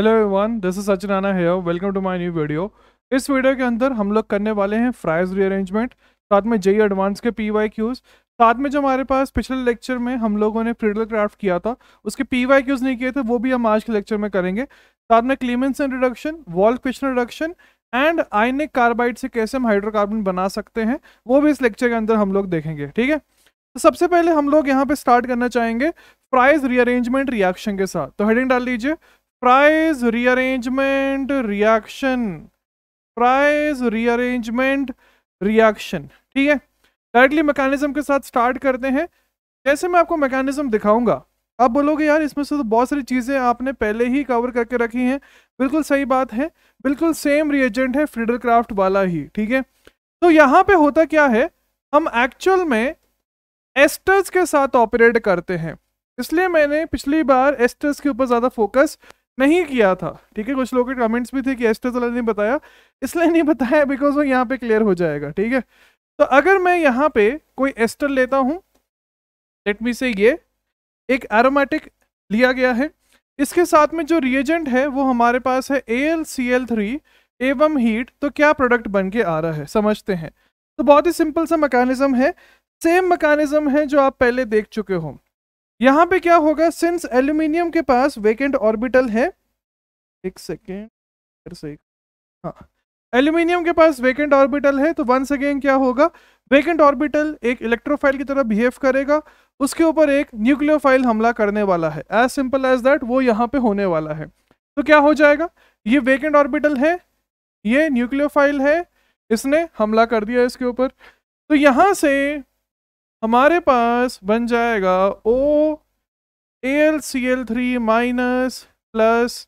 Hello everyone this is Sachin आना here welcome to my new video इस video के अंदर हम लोग करने वाले हैं फ्राइज रीअरेंजमेंट साथ में जई एडवांस e के पी वाई क्यूज़ साथ में जो हमारे पास पिछले लेक्चर में हम लोगों ने फ्रीडल क्राफ्ट किया था उसके पी वाई क्यूज़ नहीं किए थे वो भी हम आज के लेक्चर में करेंगे साथ में Clemmensen and reduction Wolff Kishner reduction and ionic carbide से कैसे हम हाइड्रोकार्बन बना सकते हैं वो भी इस लेक्चर के अंदर हम लोग देखेंगे ठीक है तो सबसे पहले हम लोग यहाँ पे स्टार्ट करना चाहेंगे फ्राइज रीअरेंजमेंट रिएक्शन के साथ तो हेडिंग डाल लीजिए Fries rearrangement reaction Fries rearrangement reaction ठीक है डायरेक्टली मैकेनिज्म के साथ स्टार्ट करते हैं जैसे मैं आपको मैकेनिज्म दिखाऊंगा आप बोलोगे यार इसमें से तो बहुत सारी चीज़ें आपने पहले ही कवर करके रखी हैं बिल्कुल सही बात है बिल्कुल सेम रिएजेंट है फ्रीडर क्राफ्ट वाला ही ठीक है तो यहाँ पे होता क्या है हम एक्चुअल में एस्टर्स के साथ ऑपरेट करते हैं इसलिए मैंने पिछली बार एस्टर्स के ऊपर ज़्यादा फोकस नहीं किया था ठीक है कुछ लोगों के कमेंट्स भी थे कि एस्टर तला ने बताया इसलिए नहीं बताया बिकॉज वो यहाँ पे क्लियर हो जाएगा ठीक है तो अगर मैं यहाँ पे कोई एस्टर लेता हूँ लेट मी से ये एक एरोमेटिक लिया गया है इसके साथ में जो रिएजेंट है वो हमारे पास है A L C L three एवम हीट तो क्या प्रोडक्ट बन के आ रहा है समझते हैं तो बहुत ही सिंपल सा मकानिज़म है सेम मकानिज़म है जो आप पहले देख चुके हो यहाँ पे क्या होगा सिंस एल्यूमिनियम के पास वेकेंट ऑर्बिटल है एक सेकेंड से हाँ एल्यूमिनियम के पास वेकेंट ऑर्बिटल है तो वन सेकेंड क्या होगा वेकेंट ऑर्बिटल एक इलेक्ट्रोफाइल की तरह बिहेव करेगा उसके ऊपर एक न्यूक्लियोफाइल हमला करने वाला है एज सिंपल एज दैट वो यहाँ पे होने वाला है तो क्या हो जाएगा ये वेकेंट ऑर्बिटल है ये न्यूक्लियोफाइल है इसने हमला कर दिया इसके ऊपर तो यहाँ से हमारे पास बन जाएगा O L C L three minus plus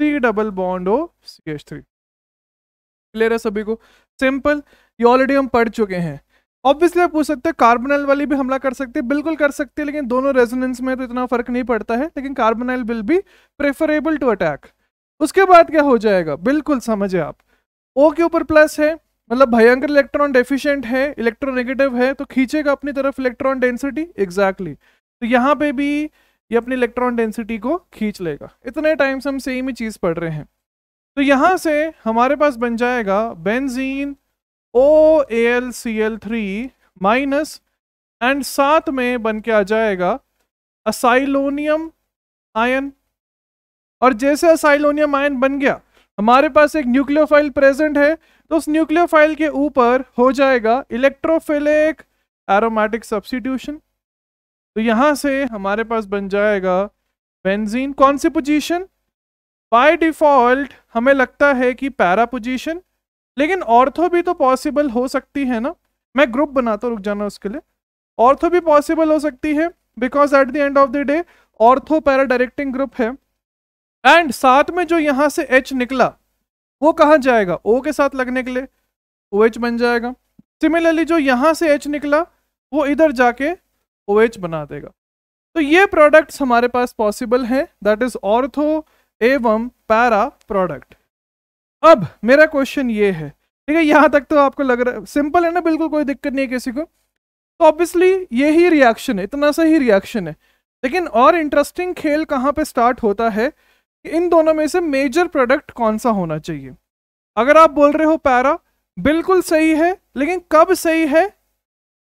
three double bond of C H three clear है सभी को सिंपल ये ऑलरेडी हम पढ़ चुके हैं ऑब्वियसली आप पूछ सकते हैं कार्बोनाइल वाली भी हमला कर सकते हैं बिल्कुल कर सकते हैं लेकिन दोनों रेजोनेंस में तो इतना फर्क नहीं पड़ता है लेकिन carbonyl will be preferable to attack उसके बाद क्या हो जाएगा बिल्कुल समझे आप ओ के ऊपर प्लस है मतलब भयंकर इलेक्ट्रॉन डेफिशिएंट है इलेक्ट्रॉन नेगेटिव है तो खींचेगा अपनी तरफ इलेक्ट्रॉन डेंसिटी एग्जैक्टली तो यहाँ पे भी ये अपनी इलेक्ट्रॉन डेंसिटी को खींच लेगा इतने टाइम से हम सेम ही चीज़ पढ़ रहे हैं तो यहां से हमारे पास बन जाएगा benzene O L C L three minus and साथ में बन के आ जाएगा असाइलोनियम आयन और जैसे असाइलोनियम आयन बन गया हमारे पास एक न्यूक्लियोफाइल प्रेजेंट है तो उस न्यूक्लियोफाइल के ऊपर हो जाएगा इलेक्ट्रोफिलिक एरोमेटिक सब्सटीट्यूशन तो यहां से हमारे पास बन जाएगा बेंजीन कौन सी पोजीशन बाय डिफॉल्ट हमें लगता है कि पैरा पोजीशन लेकिन ऑर्थो भी तो पॉसिबल हो सकती है ना मैं ग्रुप बनाता रुक जाना उसके लिए ऑर्थो भी पॉसिबल हो सकती है because at the end of the day ortho para directing group है एंड साथ में जो यहां से एच निकला वो कहा जाएगा ओ के साथ लगने के लिए ओ OH एच बन जाएगा सिमिलरली जो यहां से एच निकला वो इधर जाके ओ OH बना देगा तो ये प्रोडक्ट्स हमारे पास पॉसिबल हैं दैट इज ऑर्थो एवं पैरा प्रोडक्ट अब मेरा क्वेश्चन ये है ठीक है यहाँ तक तो आपको लग रहा है सिंपल है ना बिल्कुल कोई दिक्कत नहीं है किसी को तो ऑब्वियसली ये ही रिएक्शन है इतना सा ही रिएक्शन है लेकिन और इंटरेस्टिंग खेल कहाँ पे स्टार्ट होता है कि इन दोनों में से मेजर प्रोडक्ट कौन सा होना चाहिए अगर आप बोल रहे हो पैरा बिल्कुल सही है लेकिन कब सही है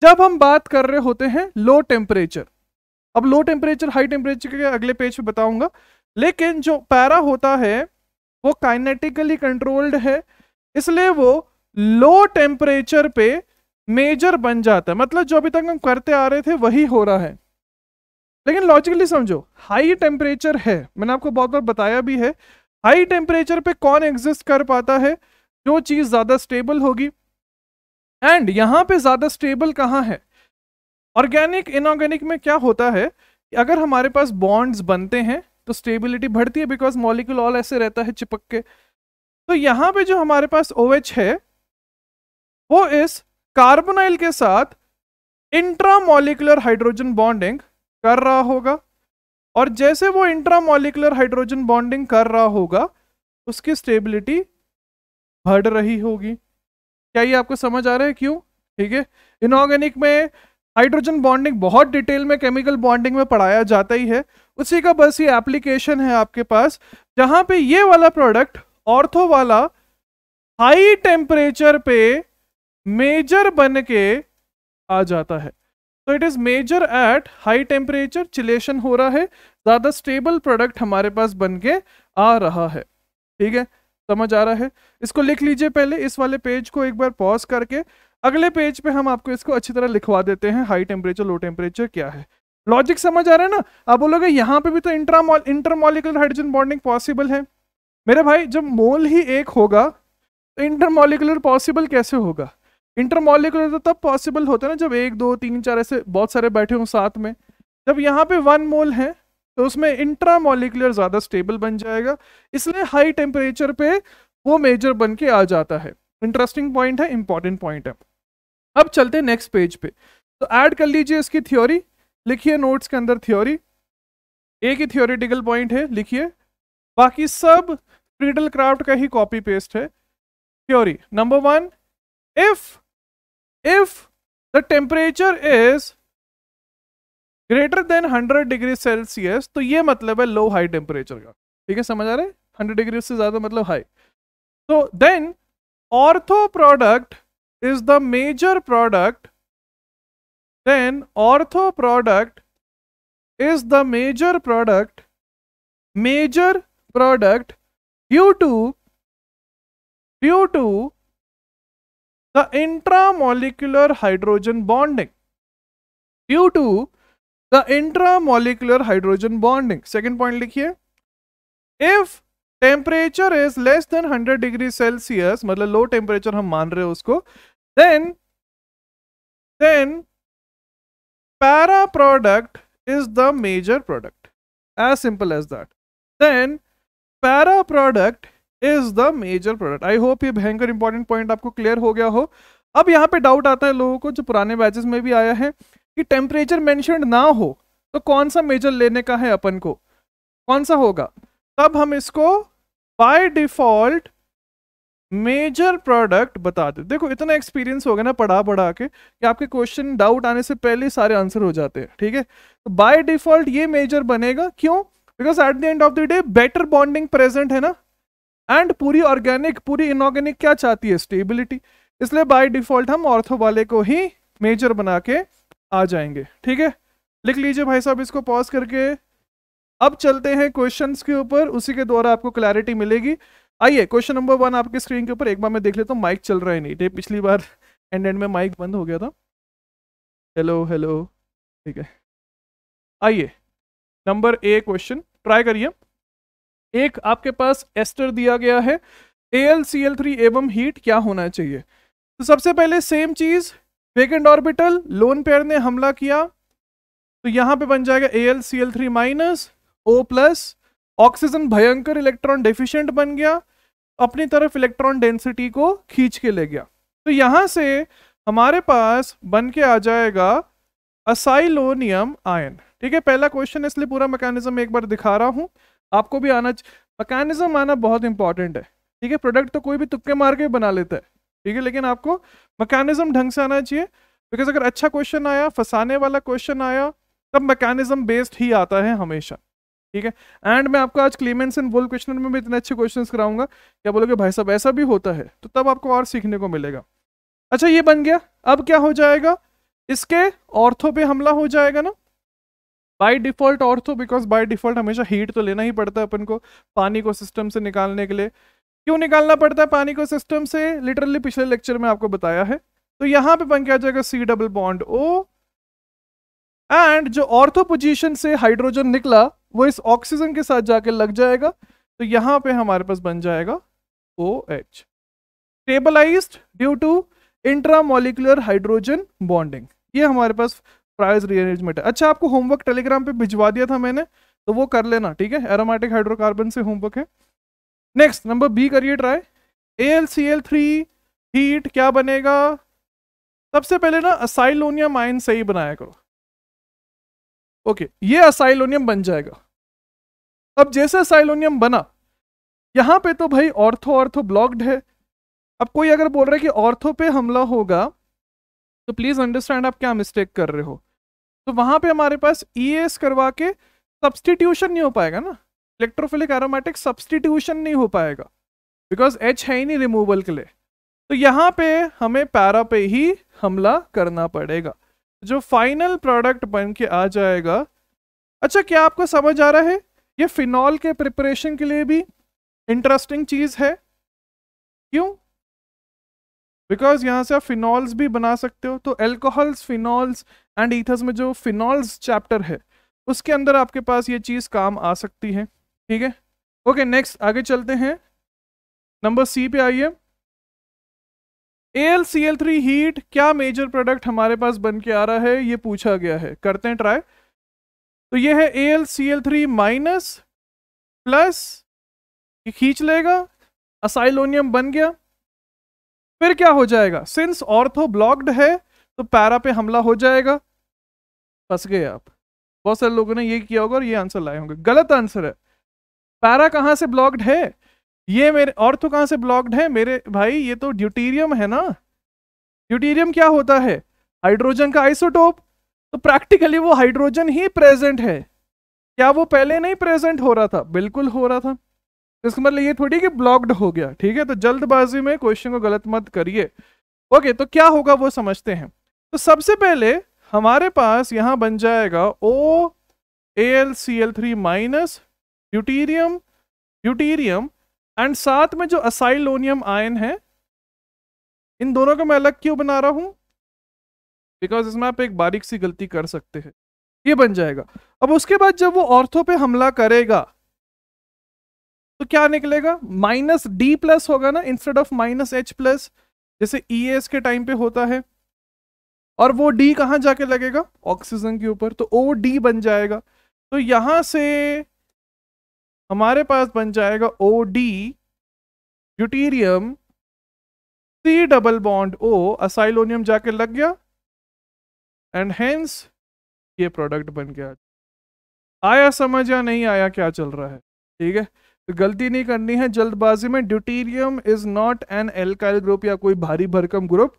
जब हम बात कर रहे होते हैं लो टेम्परेचर अब लो टेम्परेचर हाई टेम्परेचर के अगले पेज पे बताऊंगा लेकिन जो पैरा होता है वो काइनेटिकली कंट्रोल्ड है इसलिए वो लो टेम्परेचर पे मेजर बन जाता है मतलब जो अभी तक हम करते आ रहे थे वही हो रहा है लेकिन लॉजिकली समझो हाई टेम्परेचर है मैंने आपको बहुत बार बताया भी है हाई टेम्परेचर पे कौन एग्जिस्ट कर पाता है जो चीज़ ज़्यादा स्टेबल होगी एंड यहाँ पे ज़्यादा स्टेबल कहाँ है ऑर्गेनिक इनऑर्गेनिक में क्या होता है कि अगर हमारे पास बॉन्ड्स बनते हैं तो स्टेबिलिटी बढ़ती है बिकॉज मॉलिक्यूल ऑल ऐसे रहता है चिपक के तो यहाँ पे जो हमारे पास ओ OH है वो इस कार्बोनाइल के साथ इंट्रामोलिकुलर हाइड्रोजन बॉन्डिंग कर रहा होगा और जैसे वो इंट्रामोलिकुलर हाइड्रोजन बॉन्डिंग कर रहा होगा उसकी स्टेबिलिटी बढ़ रही होगी क्या ये आपको समझ आ रहा है क्यों ठीक है इनऑर्गेनिक में हाइड्रोजन बॉन्डिंग बहुत डिटेल में केमिकल बॉन्डिंग में पढ़ाया जाता ही है उसी का बस ये एप्लीकेशन है आपके पास जहां पे ये वाला प्रोडक्ट ऑर्थो वाला हाई टेम्परेचर पे मेजर बन के आ जाता है तो it is major at high temperature chelation हो रहा है ज़्यादा स्टेबल प्रोडक्ट हमारे पास बन के आ रहा है ठीक है समझ आ रहा है इसको लिख लीजिए पहले इस वाले पेज को एक बार पॉज करके अगले पेज पे हम आपको इसको अच्छी तरह लिखवा देते हैं हाई टेम्परेचर लो टेम्परेचर क्या है लॉजिक समझ आ रहा है ना आप बोलोगे यहाँ पे भी तो intramol intermolecular hydrogen bonding possible है मेरे भाई जब मोल ही एक होगा तो इंटरमोलिकुलर पॉसिबल कैसे होगा इंटरमोलिकुलर तो तब पॉसिबल होता है ना जब एक दो तीन चार ऐसे बहुत सारे बैठे हों साथ में जब यहाँ पे वन मोल है तो उसमें इंट्रा मोलिकुलर ज़्यादा स्टेबल बन जाएगा इसलिए हाई टेम्परेचर पे वो मेजर बन के आ जाता है इंटरेस्टिंग पॉइंट है इंपॉर्टेंट पॉइंट है अब चलते हैं नेक्स्ट पेज पे तो ऐड कर लीजिए इसकी थ्योरी लिखिए नोट्स के अंदर थ्योरी एक ही थियोरिटिकल पॉइंट है लिखिए बाकी सब फ्रीडल क्राफ्ट का ही कॉपी पेस्ट है theory number one if if the temperature is greater than hundred degree Celsius तो ये मतलब है लो हाई टेम्परेचर का ठीक है समझ आ रहे हैं 100 डिग्री से ज्यादा मतलब हाई तो then ortho product is the major product then ortho product is the major product major product due to due to the intramolecular hydrogen bonding due to the intramolecular hydrogen bonding second point लिखिए if temperature is less than hundred degree Celsius मतलब low temperature हम मान रहे हो उसको then then para product is the major product as simple as that then para product is the major product I hope ये भयंकर important point आपको clear हो गया हो अब यहाँ पे डाउट आता है लोगों को जो पुराने बैचेस में भी आया है कि टेम्परेचर मैंशन ना हो तो कौन सा मेजर लेने का है अपन को कौन सा होगा तब हम इसको बाय डिफॉल्ट मेजर प्रोडक्ट बता दे देखो इतना एक्सपीरियंस हो गया ना पढ़ा पढ़ा के कि आपके क्वेश्चन डाउट आने से पहले सारे आंसर हो जाते हैं ठीक है तो बाय डिफॉल्ट ये मेजर बनेगा क्यों because at the end of the day better bonding present है ना एंड पूरी ऑर्गेनिक पूरी इनऑर्गेनिक क्या चाहती है स्टेबिलिटी इसलिए बाय डिफॉल्ट हम ऑर्थो वाले को ही मेजर बना के आ जाएंगे ठीक है लिख लीजिए भाई साहब इसको पॉज करके अब चलते हैं क्वेश्चंस के ऊपर उसी के द्वारा आपको क्लैरिटी मिलेगी आइए क्वेश्चन नंबर वन आपके स्क्रीन के ऊपर एक बार मैं देख लेता हूँ माइक चल रहा है नहीं पिछली बार एंड एंड में माइक बंद हो गया था हेलो हेलो ठीक है आइए नंबर ए क्वेश्चन ट्राई करिए एक आपके पास एस्टर दिया गया है A L C L three एवं हीट क्या होना चाहिए तो सबसे पहले सेम चीज़ वेकेंट ऑर्बिटल लोन पेयर ने हमला किया तो यहां पे बन जाएगा A L C L three minus O plus oxygen भयंकर इलेक्ट्रॉन डेफिशिएंट बन गया अपनी तरफ इलेक्ट्रॉन डेंसिटी को खींच के ले गया तो यहां से हमारे पास बन के आ जाएगा असाइलोनियम आयन ठीक है पहला क्वेश्चन इसलिए पूरा मैकेनिज्म एक बार दिखा रहा हूं आपको भी आना मैकेनिज्म आना बहुत इंपॉर्टेंट है ठीक है प्रोडक्ट तो कोई भी तुक्के मार के बना लेता है ठीक है लेकिन आपको मैकेनिज्म ढंग से आना चाहिए बिकॉज अगर अच्छा क्वेश्चन आया फंसाने वाला क्वेश्चन आया तब मैकेनिज्म बेस्ड ही आता है हमेशा ठीक है एंड मैं आपको आज क्लीमेंस एंड वोल क्वेश्चन में भी इतने अच्छे क्वेश्चन कराऊंगा क्या बोलोगे भाई साहब ऐसा भी होता है तो तब आपको और सीखने को मिलेगा अच्छा ये बन गया अब क्या हो जाएगा इसके ऑर्थो पे हमला हो जाएगा ना by default ortho because by default हमेशा हीट तो लेना ही पड़ता है अपन को पानी को सिस्टम से निकालने के लिए क्यों निकालना पड़ता है पानी को सिस्टम से लिटरली पिछले लेक्चर में आपको बताया है तो यहाँ पे बन के आ जाएगा C double bond O and जो ऑर्थो पोजिशन से हाइड्रोजन निकला वो इस ऑक्सीजन के साथ जाके लग जाएगा तो यहाँ पे हमारे पास बन जाएगा O H stabilise due to intramolecular hydrogen bonding ये हमारे पास प्राइज रीअरेंजमेंट है अच्छा आपको होमवर्क टेलीग्राम पे भिजवा दिया था मैंने तो वो कर लेना ठीक है एरोमेटिक हाइड्रोकार्बन से होमवर्क है नेक्स्ट नंबर बी करिए try A L C L three heat क्या बनेगा सबसे पहले ना असाइलोनियम आइन से ही बनाया करो ओके ये असाइलोनियम बन जाएगा अब जैसे असाइलोनियम बना यहाँ पे तो भाई ऑर्थो ऑर्थो ब्लॉक्ड है अब कोई अगर बोल रहा है कि ऑर्थो पे हमला होगा तो प्लीज़ अंडरस्टैंड आप क्या मिस्टेक कर रहे हो तो वहां पे हमारे पास ई e करवा के सब्सटीट्यूशन नहीं हो पाएगा ना इलेक्ट्रोफिलिक एरोमेटिक सब्सटीट्यूशन नहीं हो पाएगा बिकॉज एच है ही नहीं रिमूवल के लिए तो यहाँ पे हमें पैरा पे ही हमला करना पड़ेगा जो फाइनल प्रोडक्ट बन के आ जाएगा अच्छा क्या आपको समझ आ रहा है ये फिनॉल के प्रिपरेशन के लिए भी इंटरेस्टिंग चीज़ है क्यों बिकॉज यहाँ से आप फिनॉल्स भी बना सकते हो तो एल्कोहल्स फिनॉल्स एंड ईथर्स में जो फिनॉल्स चैप्टर है उसके अंदर आपके पास ये चीज़ काम आ सकती है ठीक है ओके नेक्स्ट आगे चलते हैं नंबर सी पे आइए L C L three heat क्या मेजर प्रोडक्ट हमारे पास बन के आ रहा है ये पूछा गया है करते हैं ट्राई तो ये है A L C L three minus plus ये खींच लेगा असाइलोनियम बन गया फिर क्या हो जाएगा सिंस ऑर्थो ब्लॉक्ड है तो पैरा पे हमला हो जाएगा फंस गए आप बहुत सारे लोगों ने ये किया होगा और ये आंसर लाए होंगे गलत आंसर है पैरा कहाँ से ब्लॉक्ड है ये मेरे और तो कहाँ से ब्लॉक्ड है मेरे भाई ये तो ड्यूटीरियम है ना ड्यूटीरियम क्या होता है हाइड्रोजन का आइसोटोप तो प्रैक्टिकली वो हाइड्रोजन ही प्रेजेंट है क्या वो पहले नहीं प्रेजेंट हो रहा था बिल्कुल हो रहा था इसका मतलब ये थोड़ी कि ब्लॉक्ड हो गया ठीक है तो जल्दबाजी में क्वेश्चन को गलत मत करिए ओके तो क्या होगा वो समझते हैं तो सबसे पहले हमारे पास यहाँ बन जाएगा O A L C L three minus deuterium deuterium and साथ में जो असाइलोनियम आयन है इन दोनों को मैं अलग क्यों बना रहा हूं बिकॉज इसमें आप एक बारीक सी गलती कर सकते हैं ये बन जाएगा अब उसके बाद जब वो ऑर्थो पे हमला करेगा तो क्या निकलेगा माइनस डी प्लस होगा ना instead of minus H plus जैसे ई e एस के टाइम पे होता है और वो डी कहां जाके लगेगा ऑक्सीजन के ऊपर तो ओ डी बन जाएगा तो यहां से हमारे पास बन जाएगा O D deuterium C double bond O acylium जाके लग गया एंड हेंस ये प्रोडक्ट बन गया आया समझ या नहीं आया क्या चल रहा है ठीक है तो गलती नहीं करनी है जल्दबाजी में deuterium is not an alkyl group या कोई भारी भरकम ग्रुप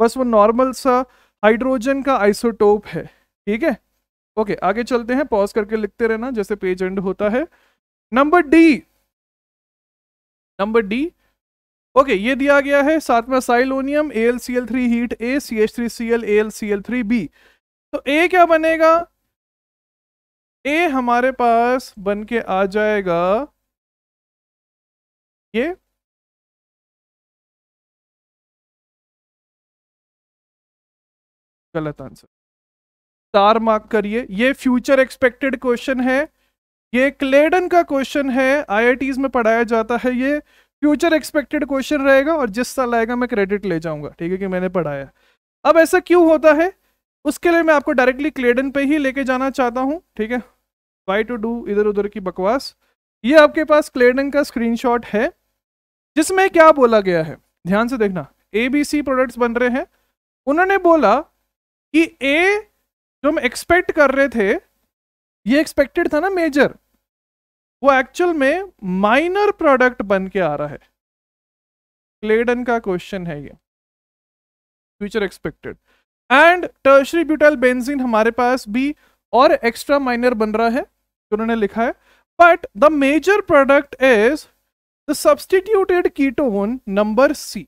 बस वो नॉर्मल सा हाइड्रोजन का आइसोटोप है ठीक है ओके आगे चलते हैं पॉज करके लिखते रहना जैसे पेज एंड होता है number D number D okay ये दिया गया है साथ में acylium L C L three heat A C H three C L L C L three B तो ए क्या बनेगा ए हमारे पास बन के आ जाएगा ये गलत आंसर स्टार मार्क करिए ये फ्यूचर एक्सपेक्टेड क्वेश्चन है ये क्लेडन का क्वेश्चन है आई में पढ़ाया जाता है ये फ्यूचर एक्सपेक्टेड क्वेश्चन रहेगा और जिस साल आएगा मैं क्रेडिट ले जाऊंगा ठीक है कि मैंने पढ़ाया अब ऐसा क्यों होता है उसके लिए मैं आपको डायरेक्टली क्लेडन पे ही लेके जाना चाहता हूँ ठीक है वाई टू डू इधर उधर की बकवास ये आपके पास क्लेडन का स्क्रीन है जिसमें क्या बोला गया है ध्यान से देखना ए बी सी प्रोडक्ट्स बन रहे हैं उन्होंने बोला कि ए जो हम एक्सपेक्ट कर रहे थे ये एक्सपेक्टेड था ना मेजर वो एक्चुअल में माइनर प्रोडक्ट बन के आ रहा है क्लेडन का क्वेश्चन है ये future expected and tertiary butyl benzene हमारे पास भी और एक्स्ट्रा माइनर बन रहा है उन्होंने लिखा है but the major product is the substituted ketone number C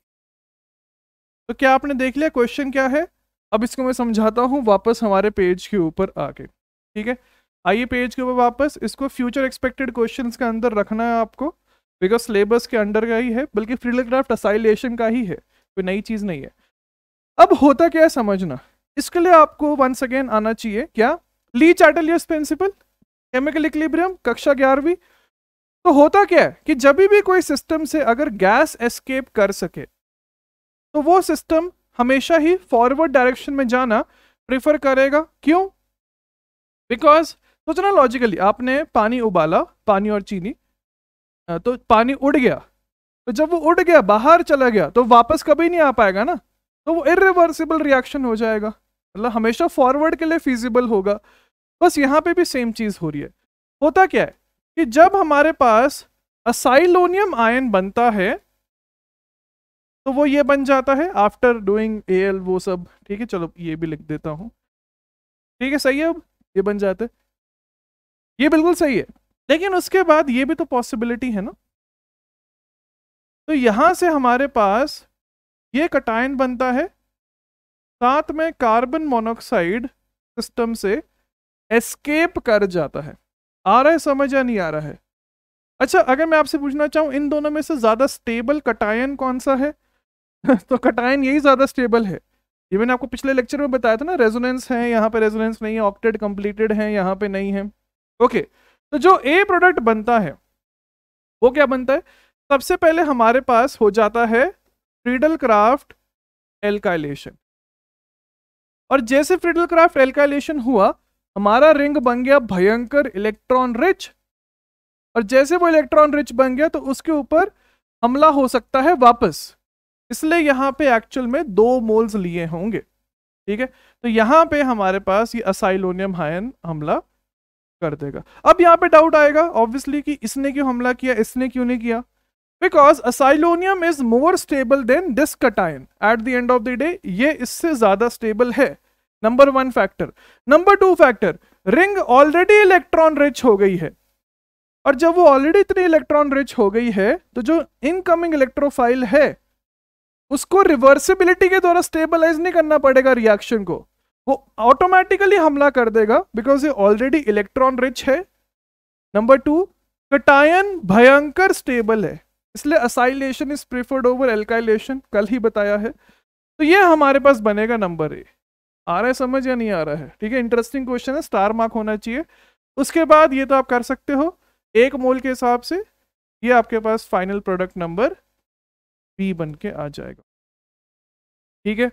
तो क्या आपने देख लिया क्वेश्चन क्या है अब इसको मैं समझाता हूं वापस हमारे पेज के ऊपर आके ठीक है आइए पेज के ऊपर वापस इसको फ्यूचर एक्सपेक्टेड क्वेश्चन के अंदर रखना है आपको बिकॉज सिलेबस के अंडर का ही है बल्कि फ्रीलग्राफ्ट असाइलेशन का ही है कोई नई चीज़ नहीं है अब होता क्या है समझना इसके लिए आपको वंस अगेन आना चाहिए क्या Le Chatelier's principle chemical equilibrium कक्षा ग्यारहवीं तो होता क्या है कि जब भी कोई सिस्टम से अगर गैस एस्केप कर सके तो वो सिस्टम हमेशा ही फॉरवर्ड डायरेक्शन में जाना प्रेफर करेगा क्यों बिकॉज सोचो ना लॉजिकली आपने पानी उबाला पानी और चीनी तो पानी उड़ गया तो जब वो उड़ गया बाहर चला गया तो वापस कभी नहीं आ पाएगा ना तो वो इिवर्सिबल रिएक्शन हो जाएगा मतलब हमेशा फॉरवर्ड के लिए फिजिबल होगा बस यहाँ पे भी सेम चीज़ हो रही है होता क्या है कि जब हमारे पास असाइलोनियम आयन बनता है तो वो ये बन जाता है आफ्टर डूइंग ए एल वो सब ठीक है चलो ये भी लिख देता हूँ ठीक है सही है अब ये बन जाता है ये बिल्कुल सही है लेकिन उसके बाद ये भी तो पॉसिबिलिटी है ना तो यहां से हमारे पास ये कटायन बनता है साथ में कार्बन मोनोक्साइड सिस्टम से एस्केप कर जाता है आ रहा है समझ या नहीं आ रहा है अच्छा अगर मैं आपसे पूछना चाहूं इन दोनों में से ज़्यादा स्टेबल कटायन कौन सा है तो कटायन यही ज़्यादा स्टेबल है ये मैंने आपको पिछले लेक्चर में बताया था ना रेजोनेंस है यहाँ पे रेजोनेंस नहीं है ऑक्टेड कंप्लीटेड है यहाँ पे नहीं है ओके तो जो ए प्रोडक्ट बनता है वो क्या बनता है सबसे पहले हमारे पास हो जाता है फ्रीडल क्राफ्ट एल्काइलेशन और जैसे फ्रीडल क्राफ्ट एल्काइलेशन हुआ हमारा रिंग बन गया भयंकर इलेक्ट्रॉन रिच और जैसे वो इलेक्ट्रॉन रिच बन गया तो उसके ऊपर हमला हो सकता है वापस इसलिए यहाँ पे एक्चुअल में दो मोल्स लिए होंगे ठीक है तो यहाँ पे हमारे पास ये असाइलोनियम हायन हमला कर देगा अब यहाँ पे डाउट आएगा ऑब्वियसली कि इसने क्यों हमला किया इसने क्यों नहीं किया because acylium is more stable than this cation at the end of the day ये इससे ज्यादा स्टेबल है number one factor number two factor ring already electron rich हो गई है और जब वो ऑलरेडी इतनी इलेक्ट्रॉन रिच हो गई है तो जो इनकमिंग इलेक्ट्रोफाइल है उसको रिवर्सिबिलिटी के द्वारा स्टेबलाइज नहीं करना पड़ेगा रिएक्शन को वो ऑटोमेटिकली हमला कर देगा बिकॉज ये ऑलरेडी इलेक्ट्रॉन रिच है नंबर टू कटायन भयंकर स्टेबल है इसलिए acylation is preferred over alkylation कल ही बताया है तो ये हमारे पास बनेगा नंबर ए आ रहा है समझ या नहीं आ रहा है ठीक है इंटरेस्टिंग क्वेश्चन है स्टार मार्क होना चाहिए उसके बाद ये तो आप कर सकते हो एक मोल के हिसाब से ये आपके पास फाइनल प्रोडक्ट नंबर बी बन के आ जाएगा ठीक है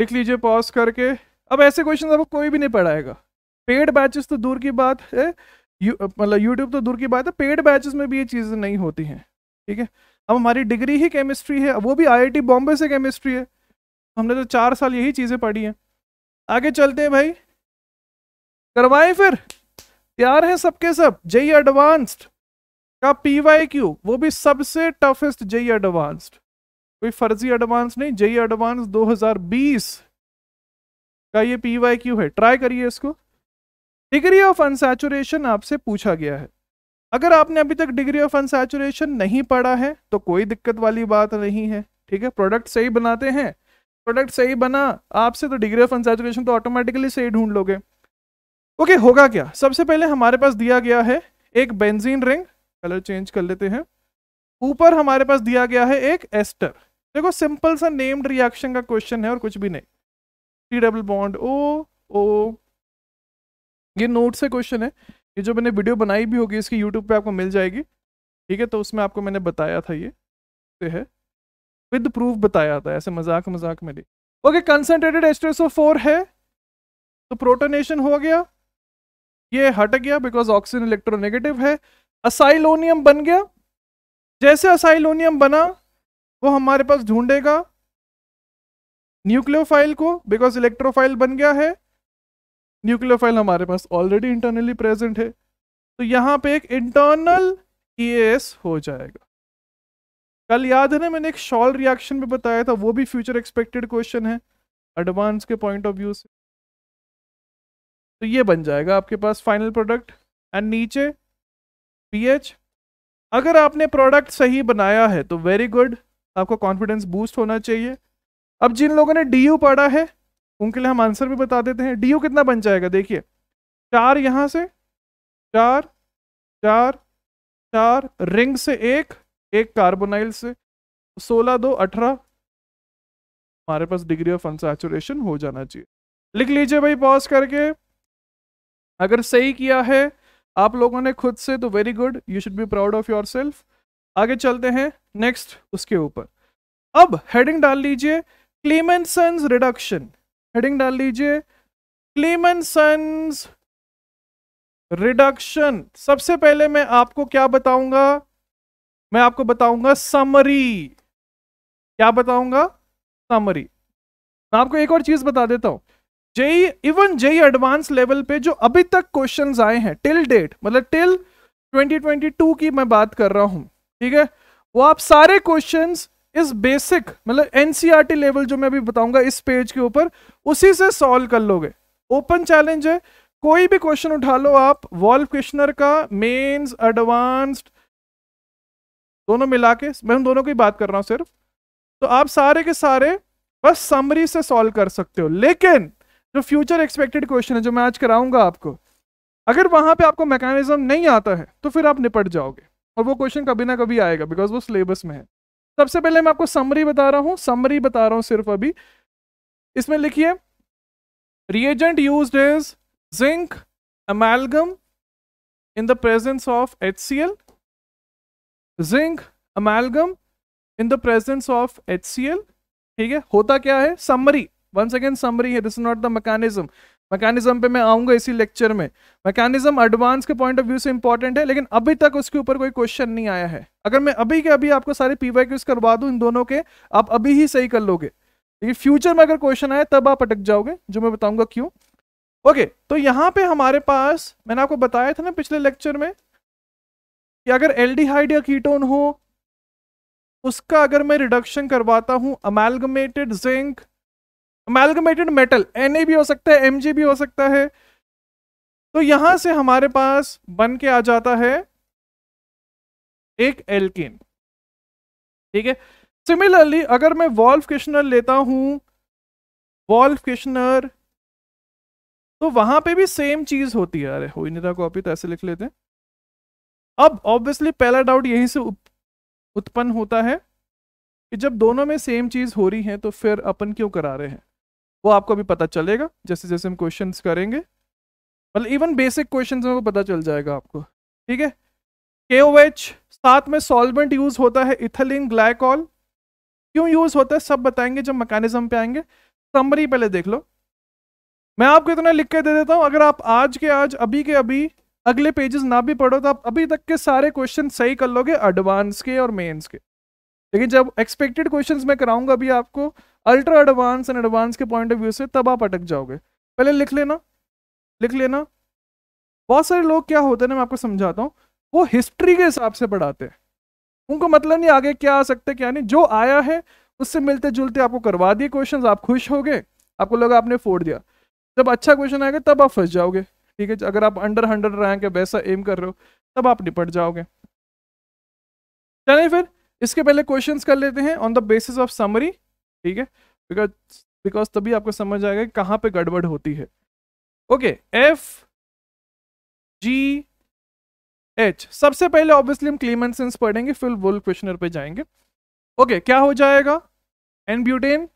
लिख लीजिए पॉज करके अब ऐसे क्वेश्चन आपको तो कोई भी नहीं पढ़ाएगा पेड बैचेस तो दूर की बात है मतलब यूट्यूब तो दूर की बात है पेड बैचेस में भी ये चीज़ें नहीं होती हैं ठीक है अब हमारी डिग्री ही केमिस्ट्री है वो भी आई बॉम्बे से केमिस्ट्री है हमने तो चार साल यही चीज़ें पढ़ी हैं आगे चलते हैं भाई करवाएं फिर तैयार हैं सबके सब जई एडवांस्ड का वाई क्यू वो भी सबसे टफेस्ट जई एडवांस्ड कोई फर्जी एडवांस नहीं जई एडवांस 2020 का ये पी वाई क्यू है ट्राई करिए इसको डिग्री ऑफ अनसेचुरेशन आपसे पूछा गया है अगर आपने अभी तक डिग्री ऑफ अनसेचुरेशन नहीं पढ़ा है तो कोई दिक्कत वाली बात नहीं है ठीक है प्रोडक्ट सही बनाते हैं प्रोडक्ट सही बना आपसे तो डिग्री ऑफ अनसेचुरेशन तो ऑटोमेटिकली सही ढूंढ लोगे ओके okay, होगा क्या सबसे पहले हमारे पास दिया गया है एक बेंजीन रिंग कलर चेंज कर लेते हैं ऊपर हमारे पास दिया गया है एक एस्टर देखो सिंपल सा नेम्ड रिएक्शन का क्वेश्चन है और कुछ भी नहीं three double bond O O ये नोट से क्वेश्चन है ये जो मैंने वीडियो बनाई भी होगी इसकी यूट्यूब पे आपको मिल जाएगी ठीक है तो उसमें आपको मैंने बताया था ये है विद प्रूफ बताया था ऐसे मजाक मजाक में ओके कंसनट्रेटेड एस्ट्रेसो फोर है तो प्रोटोनेशन हो गया ये हट गया बिकॉज ऑक्सीजन इलेक्ट्रोनेगेटिव है असाइलोनियम बन गया जैसे असाइलोनियम बना वो हमारे पास ढूंढेगा न्यूक्लियोफाइल को बिकॉज इलेक्ट्रोफाइल बन गया है न्यूक्लियोफाइल हमारे पास ऑलरेडी इंटरनली प्रेजेंट है तो यहाँ पे एक इंटरनल ई हो जाएगा कल याद है ना मैंने एक शॉल रिएक्शन भी बताया था वो भी फ्यूचर एक्सपेक्टेड क्वेश्चन है एडवांस के पॉइंट ऑफ व्यू से तो ये बन जाएगा आपके पास फाइनल प्रोडक्ट एंड नीचे पीएच अगर आपने प्रोडक्ट सही बनाया है तो वेरी गुड आपको कॉन्फिडेंस बूस्ट होना चाहिए अब जिन लोगों ने डी पढ़ा है उनके लिए हम आंसर भी बता देते हैं डी कितना बन जाएगा देखिए चार यहां से चार चार चार रिंग से एक एक कार्बोनाइल से सोलह दो अठारह हमारे पास डिग्री ऑफ अनसेचुरेशन हो जाना चाहिए लिख लीजिए भाई पॉज करके अगर सही किया है आप लोगों ने खुद से तो very good you should be proud of yourself आगे चलते हैं नेक्स्ट उसके ऊपर अब हेडिंग डाल लीजिए क्लीमेंसन्स रिडक्शन हेडिंग डाल लीजिए क्लीमेंसन्स रिडक्शन सबसे पहले मैं आपको क्या बताऊंगा मैं आपको बताऊंगा समरी क्या बताऊंगा समरी मैं आपको एक और चीज बता देता हूं JEE even JEE advance level पे जो अभी तक क्वेश्चंस आए हैं टिल डेट मतलब टिल 2022 की मैं बात कर रहा हूं ठीक है वो आप सारे क्वेश्चंस इस बेसिक मतलब एनसीईआरटी लेवल e जो मैं अभी बताऊंगा इस पेज के ऊपर उसी से सॉल्व कर लोगे ओपन चैलेंज है कोई भी क्वेश्चन उठा लो आप वॉल्व क्वेश्चनर का मेंस एडवांस्ड दोनों मिला के मैं उन दोनों की बात कर रहा हूं सिर्फ तो आप सारे के सारे बस समरी से सॉल्व कर सकते हो लेकिन जो फ्यूचर एक्सपेक्टेड क्वेश्चन है जो मैं आज कराऊंगा आपको अगर वहां पे आपको मैकेनिज्म नहीं आता है तो फिर आप निपट जाओगे और वो क्वेश्चन कभी ना कभी आएगा बिकॉज वो सिलेबस में है सबसे पहले मैं आपको समरी बता रहा हूं समरी बता रहा हूं सिर्फ अभी इसमें लिखिए reagent use is zinc amalgam in the presence of HCl, zinc amalgam in the presence of HCl. ठीक है होता क्या है समरी वंस अगेन समरी है this is not the mechanism mechanism पे मैं आऊंगा इसी लेक्चर में मैकेनिज्म एडवांस के पॉइंट ऑफ व्यू से इंपॉर्टेंट है लेकिन अभी तक उसके ऊपर कोई क्वेश्चन नहीं आया है अगर मैं अभी के अभी आपको सारे पी वाई करवा दूँ इन दोनों के आप अभी ही सही कर लोगे लेकिन फ्यूचर में अगर क्वेश्चन आए तब आप अटक जाओगे जो मैं बताऊंगा क्यों ओके तो यहाँ पे हमारे पास मैंने आपको बताया था ना पिछले लेक्चर में कि अगर एल या कीटोन हो उसका अगर मैं रिडक्शन करवाता हूँ अमेलगमेटेड जिंक अमेलगमेटेड मेटल एन भी हो सकता है एम भी हो सकता है तो यहां से हमारे पास बन के आ जाता है एक एल्किन ठीक है सिमिलरली अगर मैं वॉल्व किशनर लेता हूं वॉल्व किशनर तो वहां पे भी सेम चीज होती है अरे हो ही नहीं था कॉपी तो ऐसे लिख लेते हैं अब ऑब्वियसली पहला डाउट यहीं से उत्पन्न होता है कि जब दोनों में सेम चीज हो रही है तो फिर अपन क्यों करा रहे हैं वो आपको अभी पता चलेगा जैसे जैसे हम क्वेश्चन करेंगे मतलब इवन बेसिक क्वेश्चन में वो पता चल जाएगा आपको ठीक है के ओ एच साथ में सॉल्वेंट यूज होता है इथलिन ग्लाइकॉल क्यों यूज होता है सब बताएंगे जब मैकेनिज्म पे आएंगे समरी पहले देख लो मैं आपको इतना लिख के दे देता हूँ अगर आप आज के आज अभी के अभी अगले पेजेस ना भी पढ़ो तो आप अभी तक के सारे क्वेश्चन सही कर लोगे एडवांस के और मेंस के लेकिन जब एक्सपेक्टेड क्वेश्चंस मैं कराऊंगा अभी आपको अल्ट्रा एडवांस एंड एडवांस के पॉइंट ऑफ व्यू से तब आप अटक जाओगे पहले लिख लेना लिख लेना बहुत सारे लोग क्या होते हैं मैं आपको समझाता हूँ वो हिस्ट्री के हिसाब से पढ़ाते हैं उनको मतलब नहीं आगे क्या आ सकते क्या नहीं जो आया है उससे मिलते जुलते आपको करवा दिए क्वेश्चंस आप खुश हो गए आपको लगा आपने फोड़ दिया जब अच्छा क्वेश्चन आएगा तब आप फंस जाओगे ठीक है अगर आप अंडर हंड्रेड रैंक है वैसा एम कर रहे हो तब आप निपट जाओगे चलिए फिर इसके पहले क्वेश्चन कर लेते हैं on the basis of summary ठीक है बिकॉज बिकॉज तभी आपको समझ आएगा कि कहाँ पे गड़बड़ होती है ओके एफ जी एच सबसे पहले ऑब्वियसली हम क्लीमेंट सेंस पढ़ेंगे फिर वोल क्वेश्चनर पे जाएंगे ओके okay, क्या हो जाएगा एन ब्यूटेन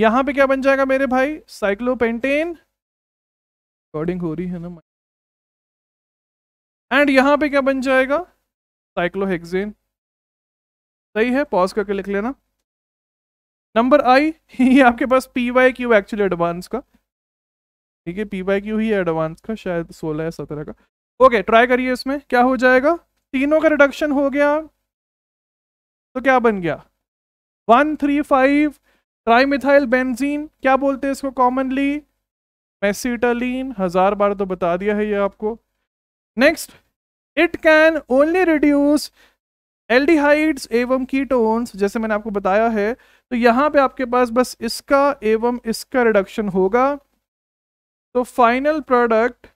यहां पे क्या बन जाएगा मेरे भाई साइक्लोपेंटेन रिकॉर्डिंग हो रही है ना एंड यहां पे क्या बन जाएगा साइक्लोहेक्सेन सही है पॉज करके लिख लेना नंबर आई ये आपके पास P Y Q actually advance का ठीक है पी वाई क्यू ही एडवांस का शायद सोलह या सत्रह का ओके ट्राई करिए इसमें क्या हो जाएगा तीनों का रिडक्शन हो गया तो क्या बन गया one three five trimethyl benzene क्या बोलते हैं इसको कॉमनली मेसीटलिन हजार बार तो बता दिया है ये आपको next it can only reduce aldehydes एवं कीटोन्स जैसे मैंने आपको बताया है तो यहाँ पे आपके पास बस इसका एवं इसका रिडक्शन होगा तो फाइनल प्रोडक्ट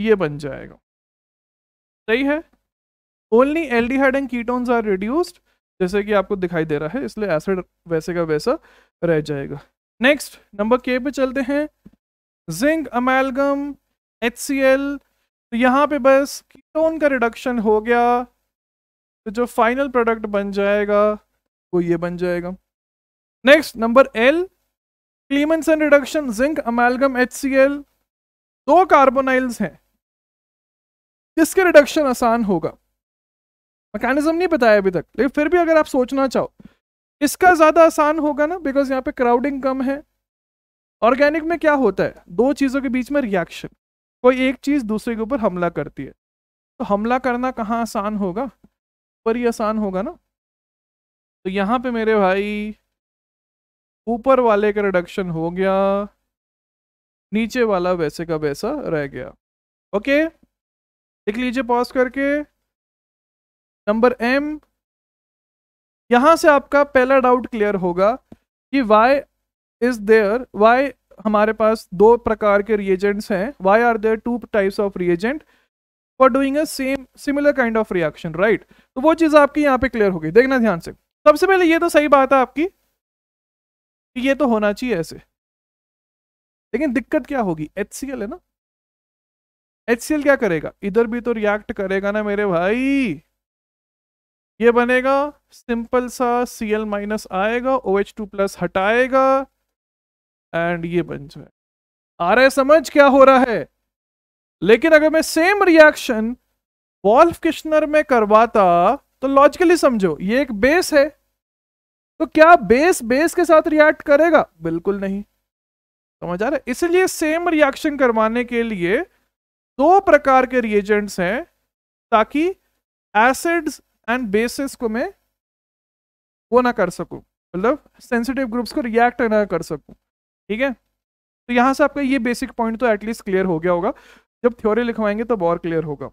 ये बन जाएगा सही है only aldehyde and ketones are reduced जैसे कि आपको दिखाई दे रहा है इसलिए एसिड वैसे का वैसा रह जाएगा नेक्स्ट नंबर के पे चलते हैं जिंक अमेलगम एच तो यहाँ पे बस कीटोन का रिडक्शन हो गया तो जो फाइनल प्रोडक्ट बन जाएगा वो ये बन जाएगा next number L Clemmensen reduction zinc amalgam H दो कार्बोनाइल्स हैं किसके रिडक्शन आसान होगा मैकेनिज्म नहीं बताया अभी तक लेकिन फिर भी अगर आप सोचना चाहो इसका ज़्यादा आसान होगा ना बिकॉज यहाँ पे क्राउडिंग कम है ऑर्गेनिक में क्या होता है दो चीज़ों के बीच में रिएक्शन कोई एक चीज़ दूसरे के ऊपर हमला करती है तो हमला करना कहाँ आसान होगा ऊपर ही आसान होगा ना तो यहाँ पे मेरे भाई ऊपर वाले का रिडक्शन हो गया नीचे वाला वैसे का वैसा रह गया ओके लिख लीजिए पॉज करके नंबर एम यहां से आपका पहला डाउट क्लियर होगा कि वाई इज देयर वाई हमारे पास दो प्रकार के रिएजेंट्स हैं why are there two types of reagent for doing a same similar kind of reaction right तो वो चीज़ आपकी यहाँ पे क्लियर हो गई देखना ध्यान से सबसे पहले ये तो सही बात है आपकी कि ये तो होना चाहिए ऐसे लेकिन दिक्कत क्या होगी एच है ना एच क्या करेगा इधर भी तो रिएक्ट करेगा ना मेरे भाई ये बनेगा सिंपल सा सी एल माइनस आएगा ओ एच टू प्लस हटाएगा एंड ये बन जाए आ रहा है समझ क्या हो रहा है लेकिन अगर मैं सेम रिएक्शन वॉल्फ किश्नर में करवाता तो लॉजिकली समझो ये एक बेस है तो क्या बेस बेस के साथ रिएक्ट करेगा बिल्कुल नहीं समझ आ रहा है इसलिए सेम रिएक्शन करवाने के लिए दो प्रकार के रिएजेंट्स हैं ताकि एसिड्स एंड बेसिस को मैं वो ना कर सकूं मतलब सेंसिटिव ग्रुप्स को रिएक्ट ना कर सकूं ठीक है तो यहां से आपका ये बेसिक पॉइंट तो एटलीस्ट क्लियर हो गया होगा जब थ्योरी लिखवाएंगे तब और क्लियर होगा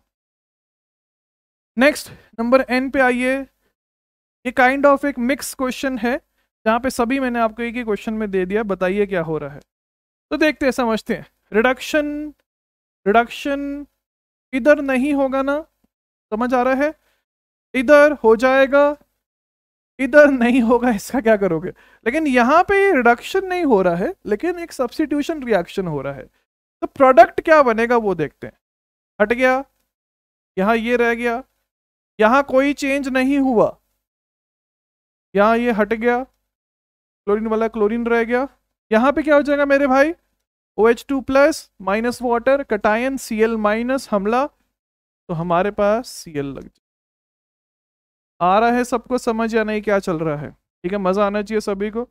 नेक्स्ट नंबर एन पे आइए ये काइंड ऑफ एक मिक्स क्वेश्चन है जहाँ पे सभी मैंने आपको एक ही क्वेश्चन में दे दिया बताइए क्या हो रहा है तो देखते हैं समझते हैं रिडक्शन रिडक्शन इधर नहीं होगा ना समझ आ रहा है इधर हो जाएगा इधर नहीं होगा इसका क्या करोगे लेकिन यहाँ पे रिडक्शन नहीं हो रहा है लेकिन एक सब्सिट्यूशन रिएक्शन हो रहा है तो प्रोडक्ट क्या बनेगा वो देखते हैं हट गया यहां ये रह गया यहां कोई चेंज नहीं हुआ यहां ये हट गया क्लोरीन वाला क्लोरीन रह गया यहां पे क्या हो जाएगा मेरे भाई O H two plus minus water cation C L minus हमला तो हमारे पास सी एल लग जाए आ रहा है सबको समझ या नहीं क्या चल रहा है ठीक है मज़ा आना चाहिए सभी को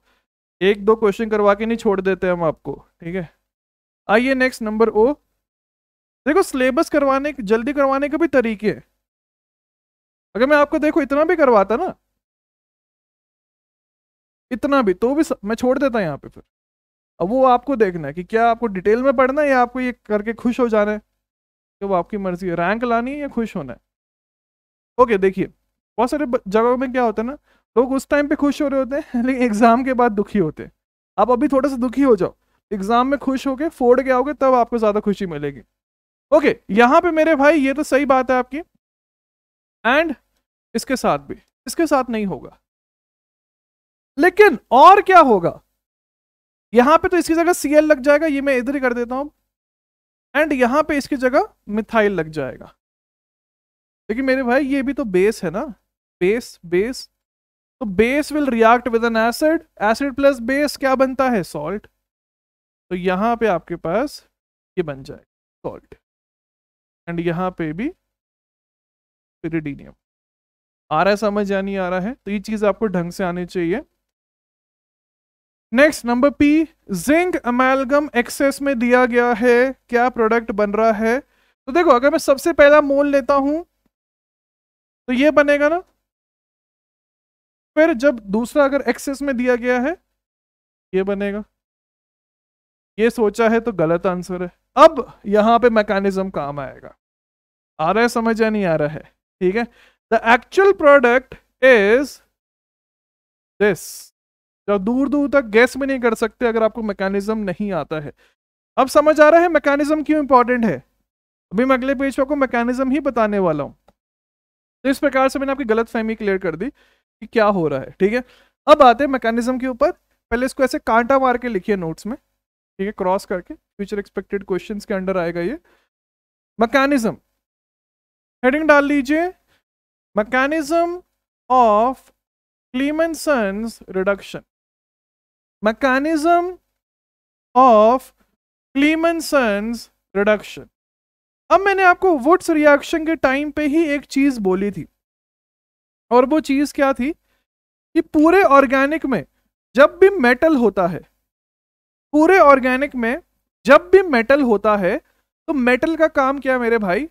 एक दो क्वेश्चन करवा के नहीं छोड़ देते हम आपको ठीक है आइए नेक्स्ट नंबर ओ देखो सिलेबस करवाने जल्दी करवाने के भी तरीके है अगर मैं आपको देखो इतना भी करवाता ना इतना भी तो भी स... मैं छोड़ देता यहाँ पे फिर अब वो आपको देखना है कि क्या आपको डिटेल में पढ़ना है या आपको ये करके खुश हो जाना है वो आपकी मर्जी है रैंक लानी है या खुश होना है ओके देखिए बहुत सारे जगहों में क्या होता है ना लोग उस टाइम पे खुश हो रहे होते हैं लेकिन एग्जाम के बाद दुखी होते हैं आप अभी थोड़ा सा दुखी हो जाओ एग्जाम में खुश होके फोड़ के आओगे तब आपको ज्यादा खुशी मिलेगी ओके okay, यहाँ पे मेरे भाई ये तो सही बात है आपकी एंड इसके साथ भी इसके साथ नहीं होगा लेकिन और क्या होगा यहां पे तो इसकी जगह सीएल लग जाएगा ये मैं इधर ही कर देता हूं एंड यहां पे इसकी जगह मिथाइल लग जाएगा लेकिन मेरे भाई ये भी तो बेस है ना बेस बेस तो base will react with an acid acid plus base क्या बनता है सॉल्ट तो यहाँ पे आपके पास ये बन जाएगा सॉल्ट एंड यहाँ पे भी पिरिडीनियम आ रहा है समझ या नहीं आ रहा है तो ये चीज़ आपको ढंग से आनी चाहिए next number P zinc amalgam excess में दिया गया है क्या प्रोडक्ट बन रहा है तो देखो अगर मैं सबसे पहला मोल लेता हूं तो ये बनेगा ना फिर जब दूसरा अगर एक्सेस में दिया गया है ये बनेगा ये सोचा है तो गलत आंसर है अब यहाँ पे मैकेनिज्म काम आएगा आ रहा है समझ या नहीं आ रहा है ठीक है the actual product is this जो दूर दूर तक गैस भी नहीं कर सकते अगर आपको मैकेनिज्म नहीं आता है अब समझ आ रहा है मैकेनिज्म क्यों इंपॉर्टेंट है अभी मैं अगले पेज पर आपको मैकेनिज्म ही बताने वाला हूं तो इस प्रकार से मैंने आपकी गलत फहमी क्लियर कर दी कि क्या हो रहा है ठीक है अब आते हैं मैकेनिज्म के ऊपर पहले इसको ऐसे कांटा मार के लिखिए नोट्स में ठीक है क्रॉस करके फ्यूचर एक्सपेक्टेड क्वेश्चन के अंडर आएगा ये मकैनिज्म हेडिंग डाल लीजिए mechanism of Clemmensen reduction mechanism of Clemmensen reduction अब मैंने आपको वुड्स रिएक्शन के टाइम पे ही एक चीज बोली थी और वो चीज क्या थी कि पूरे ऑर्गेनिक में जब भी मेटल होता है पूरे ऑर्गेनिक में जब भी मेटल होता है तो मेटल का काम क्या है मेरे भाई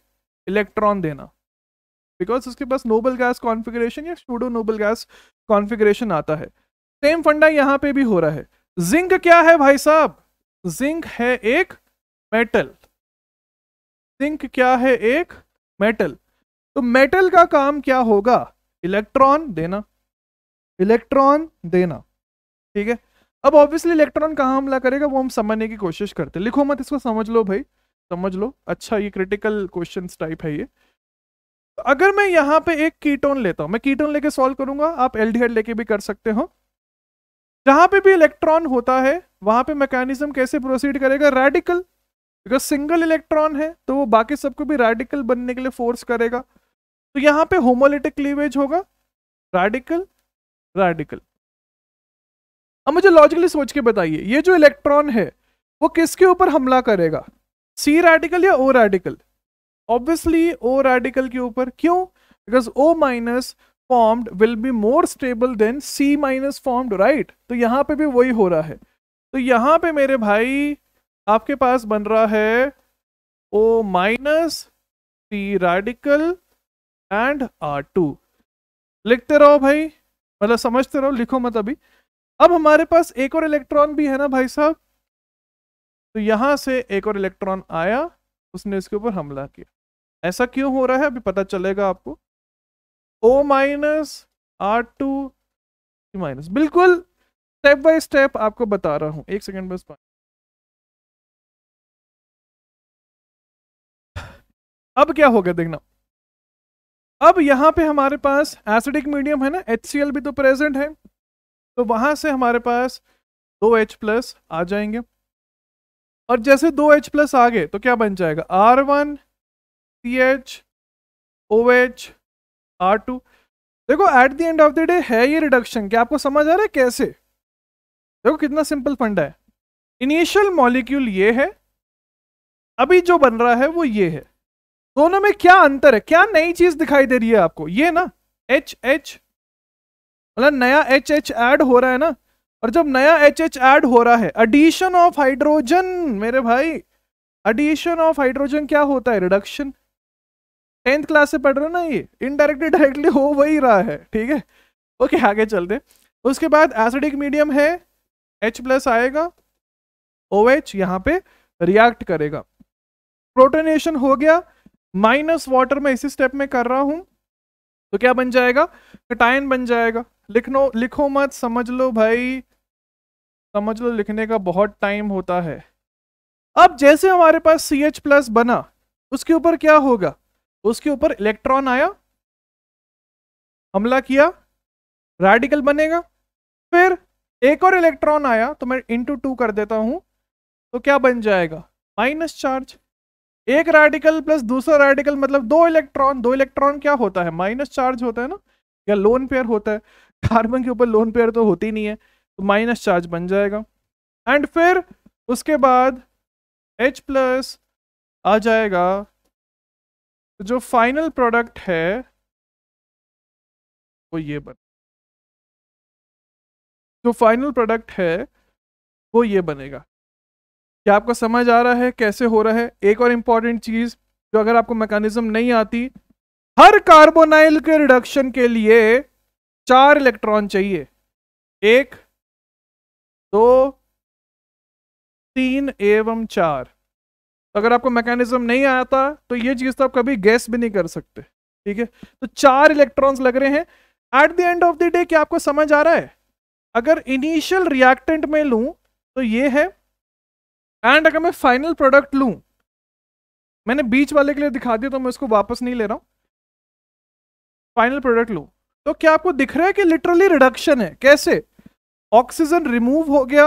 इलेक्ट्रॉन देना बिकॉज उसके पास नोबल गैस कॉन्फिग्रेशन या स्टूडो नोबल गैस कॉन्फिग्रेशन आता है सेम फंडा यहाँ पे भी हो रहा है जिंक क्या है भाई साहब जिंक है एक मेटल जिंक क्या है एक मेटल तो मेटल का काम क्या होगा इलेक्ट्रॉन देना इलेक्ट्रॉन देना ठीक है अब ऑब्वियसली इलेक्ट्रॉन कहाँ हमला करेगा वो हम समझने की कोशिश करते हैं लिखो मत इसको समझ लो भाई समझ लो अच्छा ये क्रिटिकल क्वेश्चन टाइप है ये अगर मैं यहाँ पे एक कीटोन लेता हूँ मैं कीटोन लेके सॉल्व करूंगा आप एल्डिहाइड लेके भी कर सकते हो जहां पे भी इलेक्ट्रॉन होता है वहां पे मैकेनिज्म कैसे प्रोसीड करेगा रेडिकल बिकॉज सिंगल इलेक्ट्रॉन है तो वो बाकी सबको भी रेडिकल बनने के लिए फोर्स करेगा तो यहाँ पे होमोलिटिक लीवेज होगा रेडिकल रेडिकल अब मुझे लॉजिकली सोच के बताइए ये जो इलेक्ट्रॉन है वो किसके ऊपर हमला करेगा सी रेडिकल या O radical obviously O radical के ऊपर क्यों because O minus formed will be more stable than C minus formed right तो यहाँ पे भी वही हो रहा है तो यहाँ पे मेरे भाई आपके पास बन रहा है O minus C radical and R two लिखते रहो भाई मतलब समझते रहो लिखो मत अभी अब हमारे पास एक और इलेक्ट्रॉन भी है ना भाई साहब तो यहां से एक और इलेक्ट्रॉन आया उसने इसके ऊपर हमला किया ऐसा क्यों हो रहा है अभी पता चलेगा आपको O minus R two minus बिल्कुल स्टेप बाय स्टेप आपको बता रहा हूं एक सेकंड बस अब क्या होगा देखना अब यहां पे हमारे पास एसिडिक मीडियम है ना एच भी तो प्रेजेंट है तो वहां से हमारे पास दो एच प्लस आ जाएंगे और जैसे दो एच प्लस आ गए तो क्या बन जाएगा R one C H O H R two देखो at the end of the day है ये रिडक्शन क्या आपको समझ आ रहा है कैसे देखो कितना सिंपल फंडा है इनिशियल मॉलिक्यूल ये है अभी जो बन रहा है वो ये है दोनों में क्या अंतर है क्या नई चीज दिखाई दे रही है आपको ये ना एच एच मतलब नया एच एच एड हो रहा है ना और जब नया एच एच एड हो रहा है एडिशन ऑफ हाइड्रोजन मेरे भाई एडिशन ऑफ हाइड्रोजन क्या होता है रिडक्शन टेंथ क्लास से पढ़ रहे हो ना ये इनडायरेक्टली डायरेक्टली हो वही रहा है ठीक है ओके आगे चलते उसके बाद एसिडिक मीडियम है एच प्लस आएगा ओ एच यहाँ पे रिएक्ट करेगा प्रोटोनेशन हो गया माइनस वाटर में इसी स्टेप में कर रहा हूं तो क्या बन जाएगा कटायन बन जाएगा लिखनो लिखो मत समझ लो भाई समझ लो लिखने का बहुत टाइम होता है अब जैसे हमारे पास सी एच प्लस बना उसके ऊपर क्या होगा उसके ऊपर इलेक्ट्रॉन आया हमला किया रेडिकल बनेगा फिर एक और इलेक्ट्रॉन आया तो मैं इंटू टू कर देता हूं तो क्या बन जाएगा माइनस चार्ज एक रेडिकल प्लस दूसरा रेडिकल मतलब दो इलेक्ट्रॉन दो इलेक्ट्रॉन क्या होता है माइनस चार्ज होता है ना या लोन पेयर होता है कार्बन के ऊपर लोन पेयर तो होती नहीं है तो माइनस चार्ज बन जाएगा एंड फिर उसके बाद एच प्लस आ जाएगा तो जो फाइनल प्रोडक्ट है वो ये बन जो फाइनल प्रोडक्ट है वो ये बनेगा क्या आपको समझ आ रहा है कैसे हो रहा है एक और इम्पॉर्टेंट चीज़ जो अगर आपको मैकेनिज्म नहीं आती हर कार्बोनाइल के रिडक्शन के लिए चार इलेक्ट्रॉन चाहिए एक दो तीन एवं चार तो अगर आपको मैकेनिज्म नहीं आया था तो ये चीज तो आप कभी गैस भी नहीं कर सकते ठीक है तो चार इलेक्ट्रॉन्स लग रहे हैं at the end of the day क्या आपको समझ आ रहा है अगर इनिशियल रिएक्टेंट में लू तो ये है एंड अगर मैं फाइनल प्रोडक्ट लू मैंने बीच वाले के लिए दिखा दिया तो मैं उसको वापस नहीं ले रहा हूं फाइनल प्रोडक्ट लू तो क्या आपको दिख रहा है कि लिटरली रिडक्शन है कैसे ऑक्सीजन रिमूव हो गया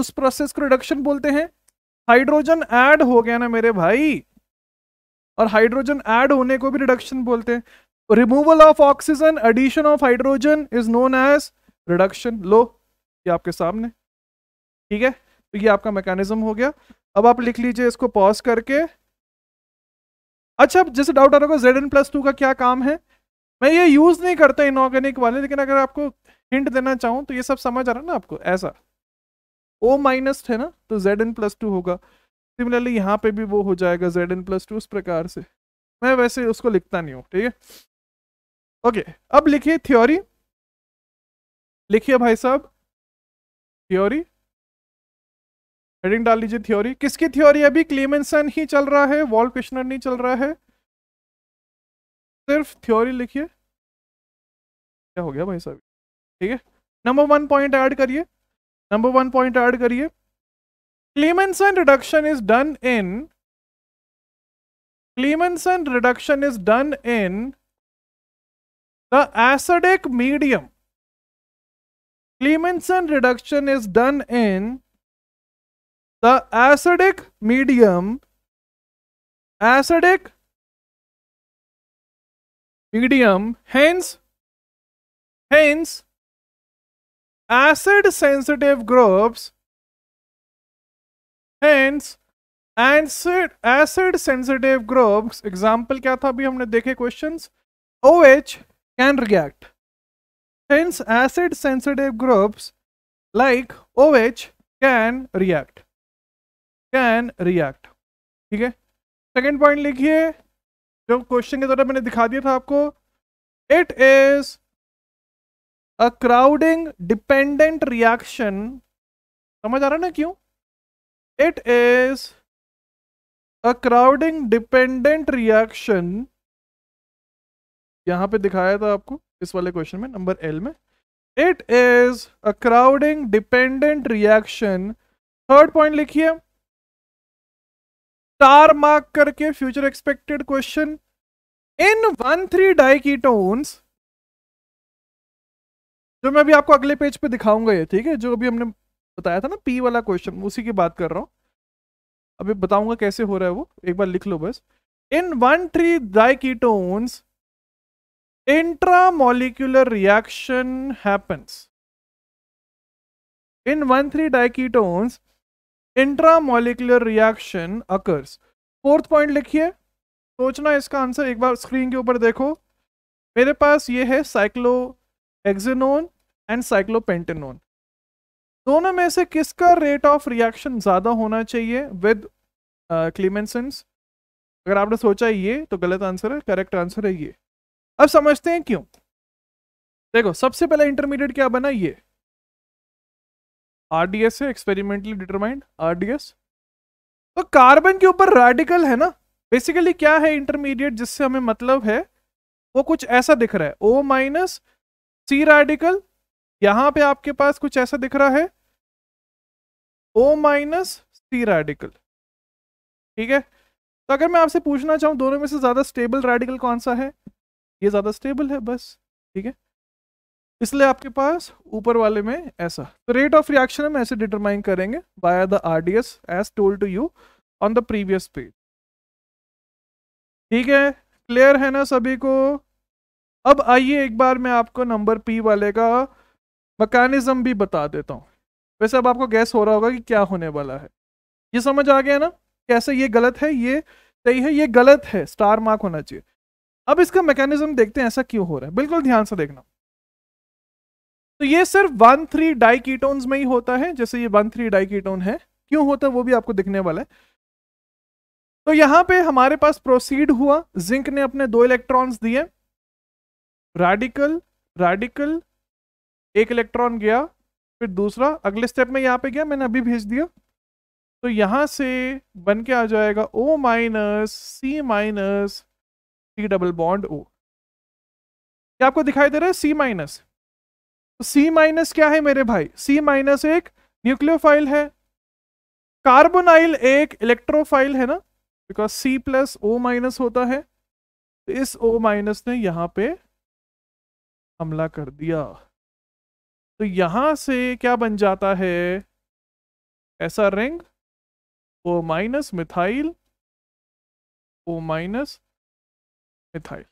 उस प्रोसेस को रिडक्शन बोलते हैं हाइड्रोजन ऐड हो गया ना मेरे भाई और हाइड्रोजन ऐड होने को भी रिडक्शन बोलते हैं removal of oxygen addition of hydrogen is known as reduction लो ये आपके सामने ठीक है तो ये आपका मैकेनिज्म हो गया अब आप लिख लीजिए इसको पॉज करके अच्छा जैसे डाउट आ रहा होगा जेड एन प्लस टू का क्या काम है मैं ये यूज़ नहीं करता इनऑर्गेनिक वाले लेकिन अगर आपको हिंट देना चाहूँ तो ये सब समझ आ रहा है ना आपको ऐसा ओ माइनस है ना तो जेड एन प्लस टू होगा सिमिलरली यहाँ पे भी वो हो जाएगा जेड एन प्लस टू उस प्रकार से मैं वैसे उसको लिखता नहीं हूँ ठीक है ओके अब लिखिए थ्योरी लिखिए भाई साहब थ्योरी हेडिंग डाल लीजिए थ्योरी किसकी थ्योरी अभी क्लेमेंसन ही चल रहा है वॉल क्वेश्चनर नहीं चल रहा है सिर्फ थ्योरी लिखिए क्या हो गया भाई साहब ठीक है नंबर वन पॉइंट ऐड करिए नंबर वन पॉइंट ऐड करिए Clemmensen reduction is done in Clemmensen reduction is done in the acidic medium Clemmensen reduction is done in the acidic medium acidic medium hence hence acid sensitive groups hence acid acid sensitive groups example क्या था अभी हमने देखे question O H can react hence acid sensitive groups like OH can react can react ठीक है second point लिखिए जो question के द्वारा मैंने दिखा दिया था आपको it is a crowding dependent reaction समझ आ रहा ना क्यों it is a crowding dependent reaction यहां पे दिखाया था आपको इस वाले क्वेश्चन में नंबर एल में it is a crowding dependent reaction third point लिखिए स्टार मार्क करके future expected question in one three diketones जो मैं अभी आपको अगले पेज पे दिखाऊंगा ये ठीक है जो अभी हमने बताया था ना पी वाला क्वेश्चन उसी की बात कर रहा हूं अभी बताऊंगा कैसे हो रहा है वो एक बार लिख लो बस in one three diketones intramolecular reaction happens in one three diketones intramolecular reaction occurs fourth point लिखिए सोचना इसका आंसर एक बार स्क्रीन के ऊपर देखो मेरे पास ये है साइक्लो एक्जेनोन एंड साइक्लोपेंटेनोन दोनों में से किसका रेट ऑफ रिएक्शन ज़्यादा होना चाहिए विद uh, अगर आपने सोचा ये तो गलत आंसर है करेक्ट आंसर है ये अब समझते हैं क्यों देखो सबसे पहले इंटरमीडिएट क्या बना ये आरडीएस है एक्सपेरिमेंटली डिटरमाइंड आरडीएस तो कार्बन के ऊपर रेडिकल है ना बेसिकली क्या है इंटरमीडिएट जिससे हमें मतलब है वो कुछ ऐसा दिख रहा है ओ माइनस सी रेडिकल यहाँ पे आपके पास कुछ ऐसा दिख रहा है ओ माइनस सी रेडिकल ठीक है तो अगर मैं आपसे पूछना चाहूं दोनों में से ज़्यादा स्टेबल रेडिकल कौन सा है ये ज़्यादा स्टेबल है बस ठीक है इसलिए आपके पास ऊपर वाले में ऐसा तो रेट ऑफ रिएक्शन हम ऐसे डिटरमाइन करेंगे by the R D S as told to you on the previous page ठीक है क्लियर है ना सभी को अब आइए एक बार मैं आपको नंबर पी वाले का मकैनिज्म भी बता देता हूँ वैसे अब आपको गैस हो रहा होगा कि क्या होने वाला है ये समझ आ गया ना कैसे ये गलत है ये सही है ये गलत है स्टार मार्क होना चाहिए अब इसका मैकेनिज्म देखते हैं ऐसा क्यों हो रहा है बिल्कुल ध्यान से देखना तो ये सिर्फ वन थ्री डाई में ही होता है जैसे ये वन थ्री डाई कीटोन है क्यों होता है वो भी आपको दिखने वाला है तो यहाँ पे हमारे पास प्रोसीड हुआ जिंक ने अपने दो इलेक्ट्रॉन्स दिए रेडिकल रेडिकल एक इलेक्ट्रॉन गया फिर दूसरा अगले स्टेप में यहां पे गया मैंने अभी भेज दिया तो यहां से बन के आ जाएगा O minus C minus C double bond O क्या आपको दिखाई दे रहा है सी माइनस सी माइनस क्या है मेरे भाई सी माइनस एक न्यूक्लियोफाइल है कार्बोनाइल एक इलेक्ट्रोफाइल है ना because C plus O minus होता है तो इस ओ माइनस ने यहाँ पे हमला कर दिया तो यहां से क्या बन जाता है ऐसा ring O minus methyl O minus methyl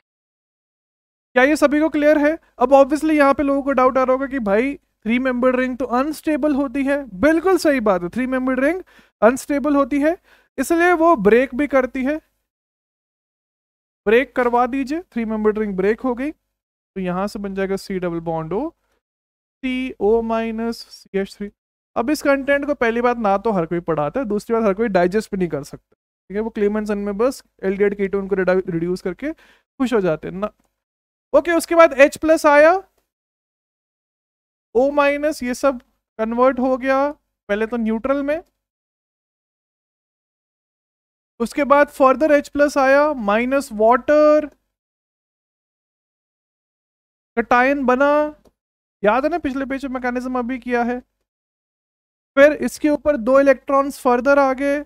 क्या ये सभी को क्लियर है अब ऑब्वियसली यहाँ पे लोगों को डाउट आ रहा होगा कि भाई थ्री मेंबर रिंग तो अनस्टेबल होती है बिल्कुल सही बात है थ्री मेंबर रिंग अनस्टेबल होती है इसलिए वो ब्रेक भी करती है ब्रेक करवा दीजिए थ्री मेंबर रिंग ब्रेक हो गई तो यहां से बन जाएगा C double bond O C O minus C H three अब इस कंटेंट को पहली बात ना तो हर कोई पढ़ाता है दूसरी बात हर कोई डाइजेस्ट भी नहीं कर सकता ठीक है वो क्लेमेंट सन में बस एल डी एड कीटोन को रिड्यूस करके खुश हो जाते हैं ना ओके okay, उसके बाद H प्लस आया O माइनस ये सब कन्वर्ट हो गया पहले तो न्यूट्रल में उसके बाद फर्दर H प्लस आया माइनस वाटर कटायन बना याद है ना पिछले पेज मैकेनिज्म अभी किया है फिर इसके ऊपर दो इलेक्ट्रॉन्स फर्दर आ गए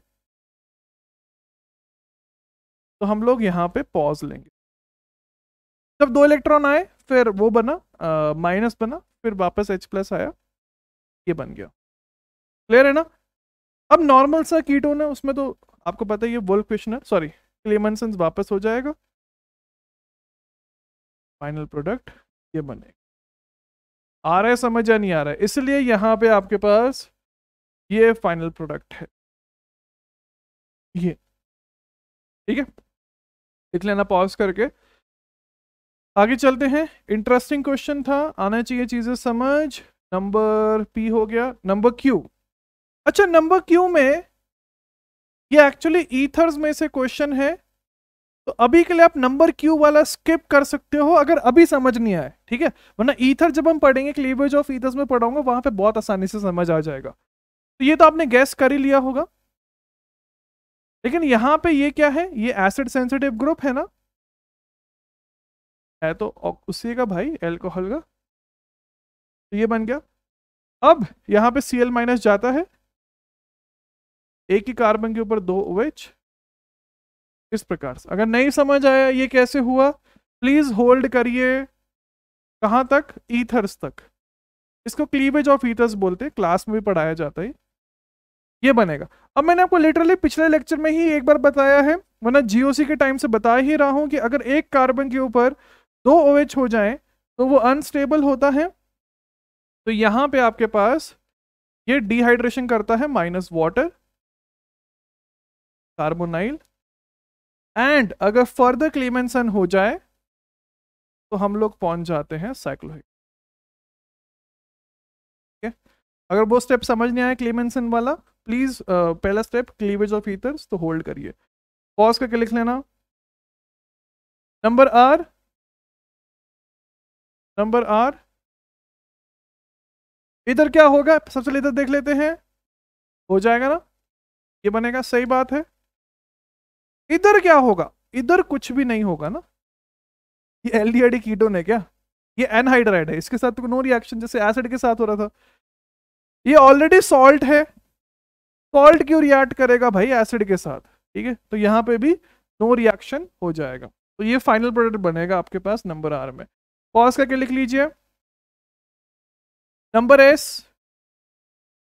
तो हम लोग यहां पे पॉज लेंगे जब दो इलेक्ट्रॉन आए फिर वो बना माइनस बना फिर वापस एच प्लस आया ये बन गया क्लियर है ना अब नॉर्मल सा कीटोन है उसमें तो आपको पता है ये वोल्फ क्वेश्चन है सॉरी क्लेमनसन्स वापस हो जाएगा फाइनल प्रोडक्ट ये बनेगा आ रहा है समझ या नहीं आ रहा है इसलिए यहाँ पे आपके पास ये फाइनल प्रोडक्ट है ये ठीक है इतना ना पॉज करके आगे चलते हैं इंटरेस्टिंग क्वेश्चन था आना चाहिए चीजें समझ नंबर पी हो गया नंबर क्यू अच्छा नंबर क्यू में ये एक्चुअली ईथर्स में से क्वेश्चन है तो अभी के लिए आप नंबर क्यू वाला स्किप कर सकते हो अगर अभी समझ नहीं आए ठीक है वरना ईथर जब हम पढ़ेंगे क्लीवेज ऑफ ईथर्स में पढ़ाऊंगा वहां पे बहुत आसानी से समझ आ जाएगा तो ये तो आपने गैस कर ही लिया होगा लेकिन यहां पे ये क्या है ये एसिड सेंसिटिव ग्रुप है ना है तो उसी का भाई एल्कोहल का तो ये बन गया अब यहाँ पे सी एल माइनस जाता है एक ही कार्बन के ऊपर दो ओएच इस प्रकार से अगर नहीं समझ आया ये कैसे हुआ प्लीज होल्ड करिए कहाँ तक ईथर्स तक इसको क्लीवेज ऑफ ईथर्स बोलते हैं क्लास में भी पढ़ाया जाता है ये बनेगा अब मैंने आपको लिटरली पिछले लेक्चर में ही एक बार बताया है वरना जीओसी के टाइम से बता ही रहा हूं कि अगर एक कार्बन के ऊपर दो OH हो जाए तो वो अनस्टेबल होता है तो यहां पे आपके पास ये डिहाइड्रेशन करता है माइनस वाटर कार्बोनाइल एंड अगर फर्दर क्लीमेंसन हो जाए तो हम लोग पहुंच जाते हैं साइक्लोहिक अगर वो स्टेप समझ नहीं आया क्लीमेंसन वाला प्लीज पहला स्टेप क्लीवेज ऑफ ईथर्स तो होल्ड करिए पॉज करके लिख लेना नंबर आर नंबर आर इधर क्या होगा सबसे पहले इधर देख लेते हैं हो जाएगा ना ये बनेगा सही बात है इधर क्या होगा इधर कुछ भी नहीं होगा ना ये एल डी कीटोन है क्या ये एनहाइड्राइड है इसके साथ तो नो रिएक्शन जैसे एसिड के साथ हो रहा था ये ऑलरेडी सॉल्ट है सॉल्ट क्यों रिएक्ट करेगा भाई एसिड के साथ ठीक है तो यहाँ पे भी नो रिएक्शन हो जाएगा तो ये फाइनल प्रोडक्ट बनेगा आपके पास नंबर आर में पॉज करके लिख लीजिए नंबर एस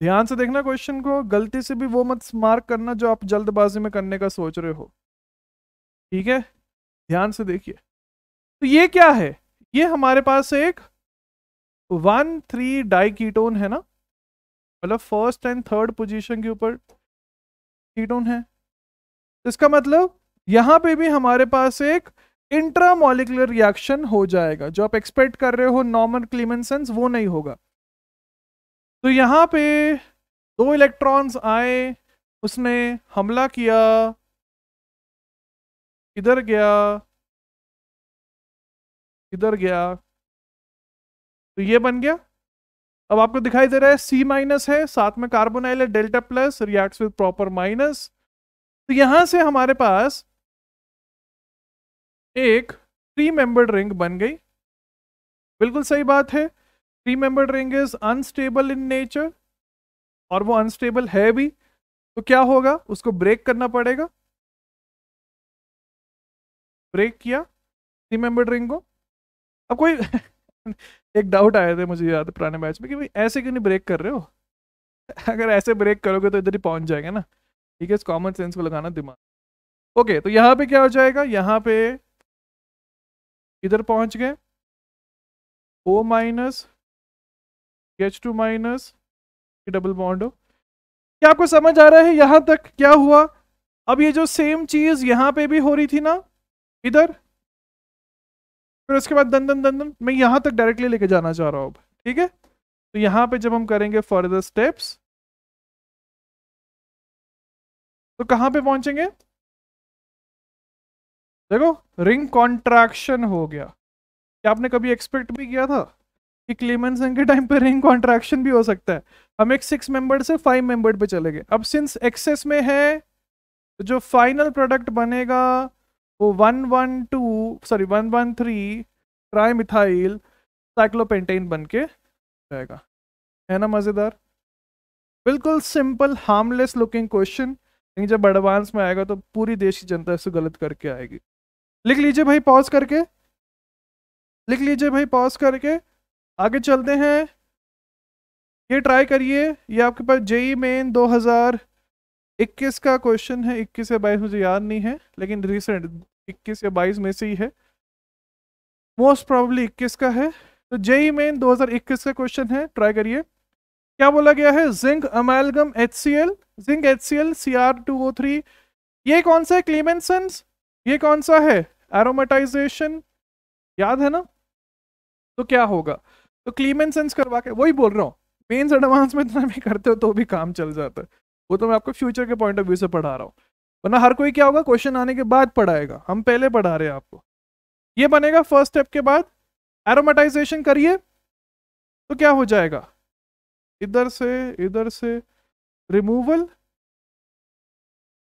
ध्यान से देखना क्वेश्चन को गलती से भी वो मत मार्क करना जो आप जल्दबाजी में करने का सोच रहे हो ठीक है ध्यान से देखिए तो ये क्या है ये हमारे पास एक वन थ्री डाई कीटोन है ना मतलब फर्स्ट एंड थर्ड पोजीशन के ऊपर कीटोन है इसका मतलब यहां पे भी हमारे पास एक इंट्रामोलिकुलर रिएक्शन हो जाएगा जो आप एक्सपेक्ट कर रहे हो नॉर्मल क्लीमेंसेंस वो नहीं होगा तो यहां पे दो इलेक्ट्रॉन्स आए उसने हमला किया इधर गया इधर गया तो ये बन गया अब आपको दिखाई दे रहा है सी माइनस है साथ में कार्बोनाइल है delta plus reacts with proper minus तो यहां से हमारे पास एक थ्री मेंबर्ड रिंग बन गई बिल्कुल सही बात है three membered ring is unstable in nature और वो अनस्टेबल है भी तो क्या होगा उसको ब्रेक करना पड़ेगा ब्रेक किया थ्री मेंबर्ड रिंग को अब कोई एक डाउट आया था मुझे याद पुराने मैच में कि भाई ऐसे क्यों नहीं ब्रेक कर रहे हो अगर ऐसे ब्रेक करोगे तो इधर ही पहुंच जाएगा ना ठीक है कॉमन सेंस को लगाना दिमाग ओके okay, तो यहाँ पे क्या हो जाएगा यहाँ पे किधर पहुंच गए O minus H two minus double bond हो क्या आपको समझ आ रहा है यहां तक क्या हुआ अब ये जो सेम चीज यहां पे भी हो रही थी ना इधर फिर उसके बाद दन दन दन दन मैं यहां तक डायरेक्टली लेके जाना चाह रहा हूं अब ठीक है तो यहां पे जब हम करेंगे फर्दर स्टेप्स तो कहां पे पहुंचेंगे देखो रिंग कॉन्ट्रैक्शन हो गया क्या आपने कभी एक्सपेक्ट भी किया था कि क्लेमनसन के टाइम पे रिंग कॉन्ट्रैक्शन भी हो सकता है हम एक सिक्स मेंबर से फाइव मेंबर पे चले गए अब सिंस एक्सेस में है तो जो फाइनल प्रोडक्ट बनेगा वो one one two sorry one one three trimethyl cyclopentane बन के रहेगा है ना मज़ेदार बिल्कुल सिंपल हार्मलेस लुकिंग क्वेश्चन लेकिन जब एडवांस में आएगा तो पूरी देश की जनता इसे गलत करके आएगी लिख लीजिए भाई पॉज करके लिख लीजिए भाई पॉज करके आगे चलते हैं ये ट्राई करिए ये आपके पास जेई मेन 2021 का क्वेश्चन है 21 या 22 मुझे याद नहीं है लेकिन रिसेंट 21 या 22 में से ही है मोस्ट प्रॉब्ली 21 का है तो जेई मेन 2021 का क्वेश्चन है ट्राई करिए क्या बोला गया है zinc amalgam H C L zinc H C L C R two O three ये कौन सा है क्लीमेंसन ये कौन सा है एरोमेटाइजेशन याद है ना तो क्या होगा तो क्लीमेन सेंस करवा के वही बोल रहा हूँ मेन्स एडवांस में इतना भी करते हो तो भी काम चल जाता है वो तो मैं आपको फ्यूचर के पॉइंट ऑफ व्यू से पढ़ा रहा हूँ वरना हर कोई क्या होगा क्वेश्चन आने के बाद पढ़ाएगा हम पहले पढ़ा रहे हैं आपको ये बनेगा फर्स्ट स्टेप के बाद एरोमेटाइजेशन करिए तो क्या हो जाएगा इधर से इधर से रिमूवल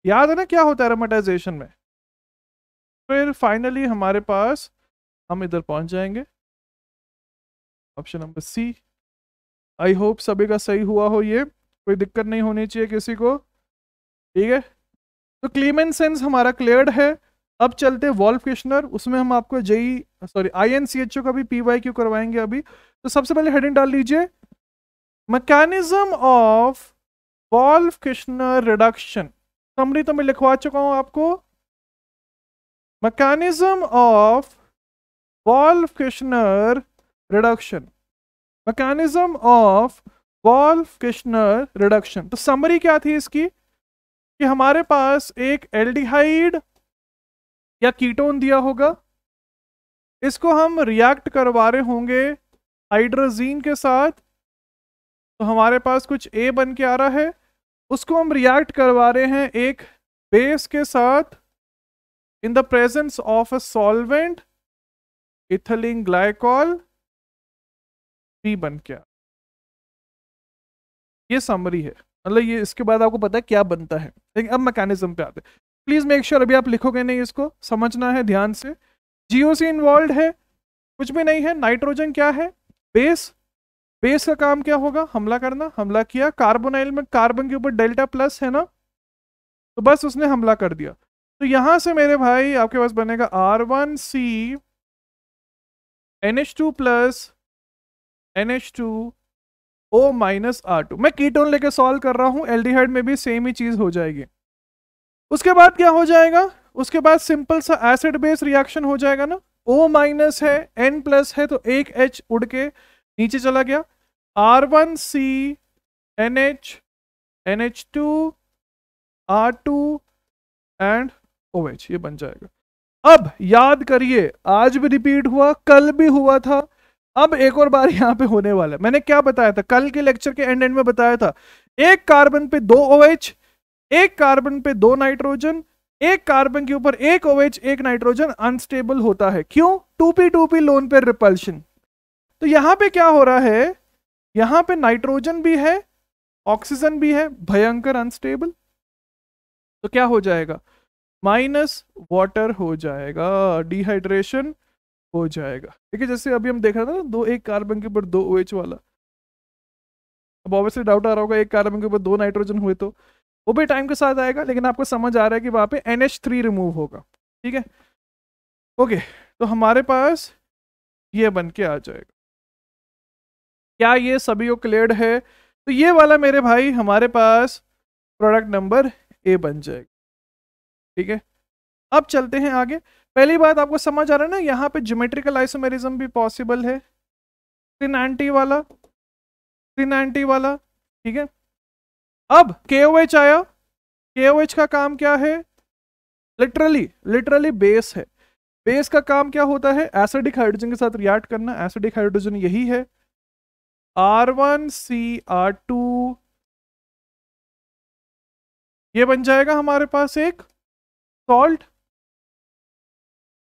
याद है ना क्या होता है एरोमेटाइजेशन में फिर फाइनली हमारे पास हम इधर पहुंच जाएंगे option number C I hope सभी का सही हुआ हो ये कोई दिक्कत नहीं होनी चाहिए किसी को ठीक है तो क्लीमेंट सेंस हमारा क्लियर है अब चलते वॉल्व क्वेश्चनर उसमें हम आपको जई sorry I N C H O का भी पी वाई क्यू करवाएंगे अभी तो सबसे पहले हेडिंग डाल लीजिए mechanism of Wolff Kishner reduction summary तो मैं लिखवा चुका हूं आपको mechanism of valve Kushner reduction mechanism of Wolff Kishner reduction तो समरी क्या थी इसकी कि हमारे पास एक एल्डिहाइड या कीटोन दिया होगा इसको हम रिएक्ट करवा रहे होंगे हाइड्रोजीन के साथ तो हमारे पास कुछ ए बन के आ रहा है उसको हम रिएक्ट करवा रहे हैं एक बेस के साथ in the presence of a solvent ethylene glycol P बन क्या ये समरी है मतलब ये इसके बाद आपको पता है क्या बनता है लेकिन अब मैकेनिज्म पे आते हैं प्लीज मेक श्योर अभी आप लिखोगे नहीं इसको समझना है ध्यान से जीओसी इन्वॉल्व है कुछ भी नहीं है नाइट्रोजन क्या है बेस बेस का काम क्या होगा हमला करना हमला किया कार्बोनाइल में कार्बन के ऊपर डेल्टा प्लस है ना तो बस उसने हमला कर दिया तो यहां से मेरे भाई आपके पास बनेगा R one C N H two plus N H two O minus R two मैं कीटोन लेके सॉल्व कर रहा हूं एल्डिहाइड में भी सेम ही चीज़ हो जाएगी उसके बाद क्या हो जाएगा उसके बाद सिंपल सा एसिड बेस रिएक्शन हो जाएगा ना ओ माइनस है एन प्लस है तो एक एच उड़ के नीचे चला गया R one C N H N H two R two and O H ये बन जाएगा अब याद करिए आज भी रिपीट हुआ कल भी हुआ था अब एक और बार यहाँ पे होने वाला है मैंने क्या बताया था कल के लेक्चर के एंड एंड में बताया था एक कार्बन पे दो ओ OH, एक कार्बन पे दो नाइट्रोजन एक कार्बन के ऊपर एक ओएच OH, एक नाइट्रोजन अनस्टेबल होता है क्यों two P two P lone pair repulsion तो यहां पे क्या हो रहा है यहां पे नाइट्रोजन भी है ऑक्सीजन भी है भयंकर अनस्टेबल तो क्या हो जाएगा माइनस वाटर हो जाएगा डिहाइड्रेशन हो जाएगा ठीक है जैसे अभी हम देख रहे थे ना दो एक कार्बन के ऊपर दो ओ OH वाला अब ऑब्वियसली डाउट आ रहा होगा एक कार्बन के ऊपर दो नाइट्रोजन हुए तो वो भी टाइम के साथ आएगा लेकिन आपको समझ आ रहा है कि वहाँ पे एन एच थ्री रिमूव होगा ठीक है ओके तो हमारे पास ये बन के आ जाएगा क्या ये सभी को क्लियर है तो ये वाला मेरे भाई हमारे पास प्रोडक्ट नंबर ए बन जाएगा ठीक है अब चलते हैं आगे पहली बात आपको समझ आ रहा है ना यहाँ पे ज्योमेट्रिकल आइसोमेरिज्म भी पॉसिबल है थ्री एंटी वाला थ्री एंटी वाला ठीक है अब के ओ एच आया के का काम क्या है लिटरली लिटरली बेस है बेस का काम क्या होता है एसिडिक हाइड्रोजन के साथ रिएक्ट करना एसिडिक हाइड्रोजन यही है R one C R two ये बन जाएगा हमारे पास एक सॉल्ट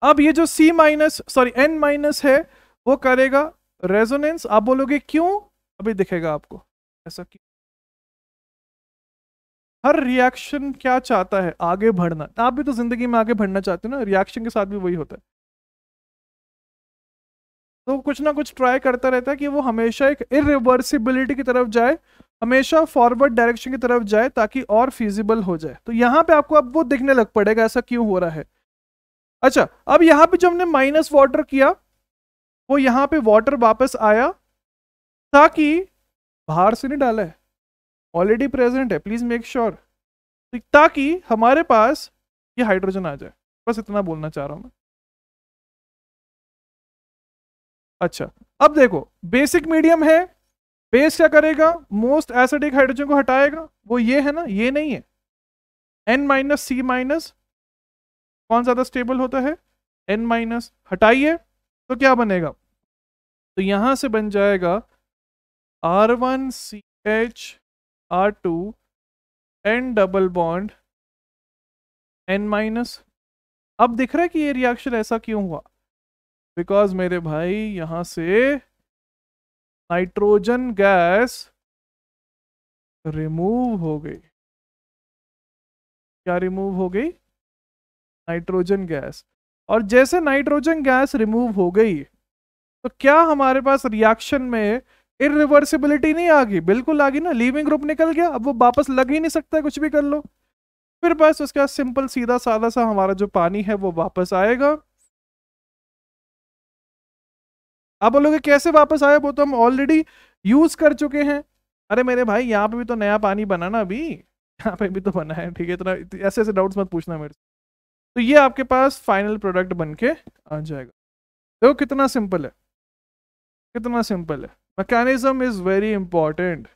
अब ये जो C minus sorry N minus है वो करेगा रेजोनेंस आप बोलोगे क्यों अभी दिखेगा आपको ऐसा क्यों हर रिएक्शन क्या चाहता है आगे बढ़ना आप भी तो जिंदगी में आगे बढ़ना चाहते हो ना रिएक्शन के साथ भी वही होता है तो कुछ ना कुछ ट्राई करता रहता है कि वो हमेशा एक इरिवर्सिबिलिटी की तरफ जाए हमेशा फॉरवर्ड डायरेक्शन की तरफ जाए ताकि और फिजिबल हो जाए तो यहाँ पे आपको अब वो दिखने लग पड़ेगा ऐसा क्यों हो रहा है अच्छा अब यहाँ पे जो हमने माइनस वाटर किया वो यहाँ पे वाटर वापस आया ताकि बाहर से नहीं डाला है ऑलरेडी प्रेजेंट है प्लीज मेक श्योर ताकि हमारे पास ये हाइड्रोजन आ जाए बस इतना बोलना चाह रहा हूँ मैं अच्छा अब देखो बेसिक मीडियम है बेस क्या करेगा मोस्ट एसिडिक हाइड्रोजन को हटाएगा वो ये है ना ये नहीं है एन माइनस सी माइनस कौन ज्यादा स्टेबल होता है एन माइनस हटाइए तो क्या बनेगा तो यहां से बन जाएगा R one C H R two N double bond N minus अब दिख रहा है कि ये रिएक्शन ऐसा क्यों हुआ बिकॉज मेरे भाई यहां से नाइट्रोजन गैस रिमूव हो गई क्या रिमूव हो गई नाइट्रोजन गैस और जैसे नाइट्रोजन गैस रिमूव हो गई तो क्या हमारे पास रिएक्शन में इरिवर्सिबिलिटी नहीं आ गई बिल्कुल आ गई ना लीविंग ग्रुप निकल गया अब वो वापस लग ही नहीं सकता कुछ भी कर लो फिर बस उसका सिंपल सीधा साधा सा हमारा जो पानी है वो वापस आएगा आप बोलोगे कैसे वापस आए वो तो हम ऑलरेडी यूज कर चुके हैं अरे मेरे भाई यहाँ पे भी तो नया पानी बना ना अभी यहाँ पे भी तो बना है ठीक है इतना ऐसे ऐसे डाउट्स मत पूछना मेरे से तो ये आपके पास फाइनल प्रोडक्ट बन के आ जाएगा देखो तो कितना सिंपल है कितना सिंपल है mechanism is very important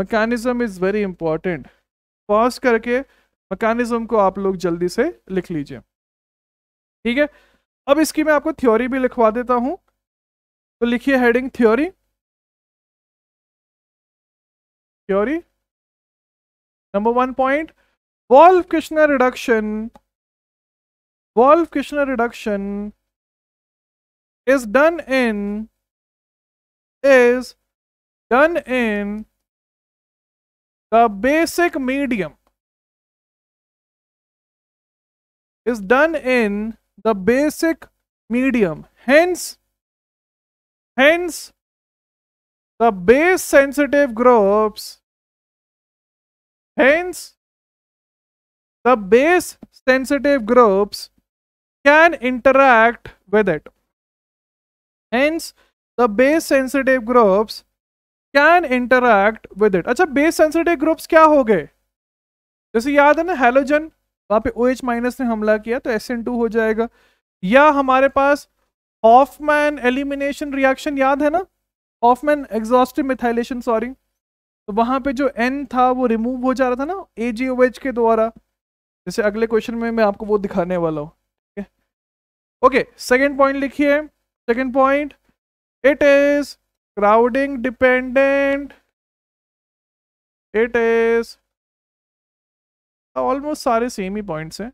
mechanism is very important pause करके मैकेनिज्म को आप लोग जल्दी से लिख लीजिए ठीक है अब इसकी मैं आपको थ्योरी भी लिखवा देता हूँ तो लिखिए heading theory theory number one point Wolff Kishner reduction Wolff Kishner reduction is done in is done in the basic medium is done in the basic medium hence Hence, the base sensitive groups, hence, the base sensitive groups can interact with it. Hence, the base sensitive groups can interact with it. अच्छा base sensitive groups क्या हो गए जैसे याद है ना halogen वहां पे ओ OH माइनस ने हमला किया तो एस टू हो जाएगा या हमारे पास हॉफमैन एलिमिनेशन रिएक्शन याद है ना हॉफमैन एग्जॉस्टिव मिथाइलेशन सॉरी तो वहां पे जो एन था वो रिमूव हो जा रहा था ना ए जी ओ एच के द्वारा जैसे अगले क्वेश्चन में मैं आपको वो दिखाने वाला हूँ ठीक है ओके सेकेंड पॉइंट लिखिए second point it is crowding dependent it is almost सारे सेम ही पॉइंट्स हैं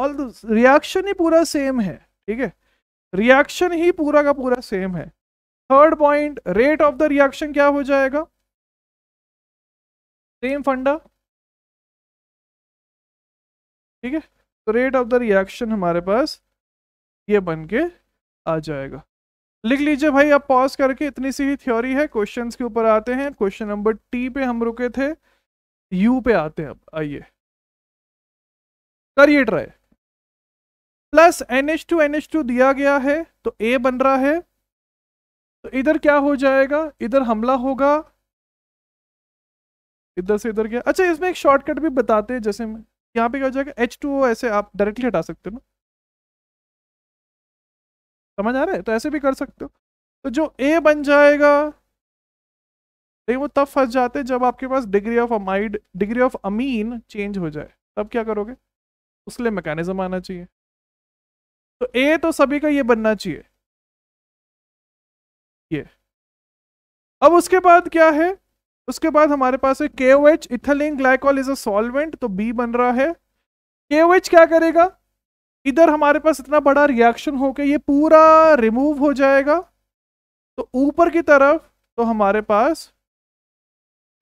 ऑल रिएक्शन ही पूरा सेम है ठीक है रिएक्शन ही पूरा का पूरा सेम है third point rate of the reaction क्या हो जाएगा सेम फंडा ठीक है तो रेट ऑफ द रिएक्शन हमारे पास ये बन के आ जाएगा लिख लीजिए भाई आप पॉज करके इतनी सी ही थ्योरी है क्वेश्चन के ऊपर आते हैं क्वेश्चन नंबर टी पे हम रुके थे यू पे आते हैं अब आइए करिए ट्राई प्लस NH2 NH2 दिया गया है तो A बन रहा है तो इधर क्या हो जाएगा इधर हमला होगा इधर से इधर गया अच्छा इसमें एक शॉर्टकट भी बताते हैं जैसे यहाँ पे क्या हो जाएगा एच टू ऐसे आप डायरेक्टली हटा सकते हो ना समझ आ रहा है तो ऐसे भी कर सकते हो तो जो ए बन जाएगा लेकिन वो तब फंस जाते जब आपके पास degree of amide degree of amine change हो जाए तब क्या करोगे उसके लिए मैकेनिज्म आना चाहिए तो ए तो सभी का ये बनना चाहिए ये अब उसके बाद क्या है उसके बाद हमारे पास है K O H ethylene glycol is a solvent तो बी बन रहा है के ओ एच क्या करेगा इधर हमारे पास इतना बड़ा रिएक्शन होकर ये पूरा रिमूव हो जाएगा तो ऊपर की तरफ तो हमारे पास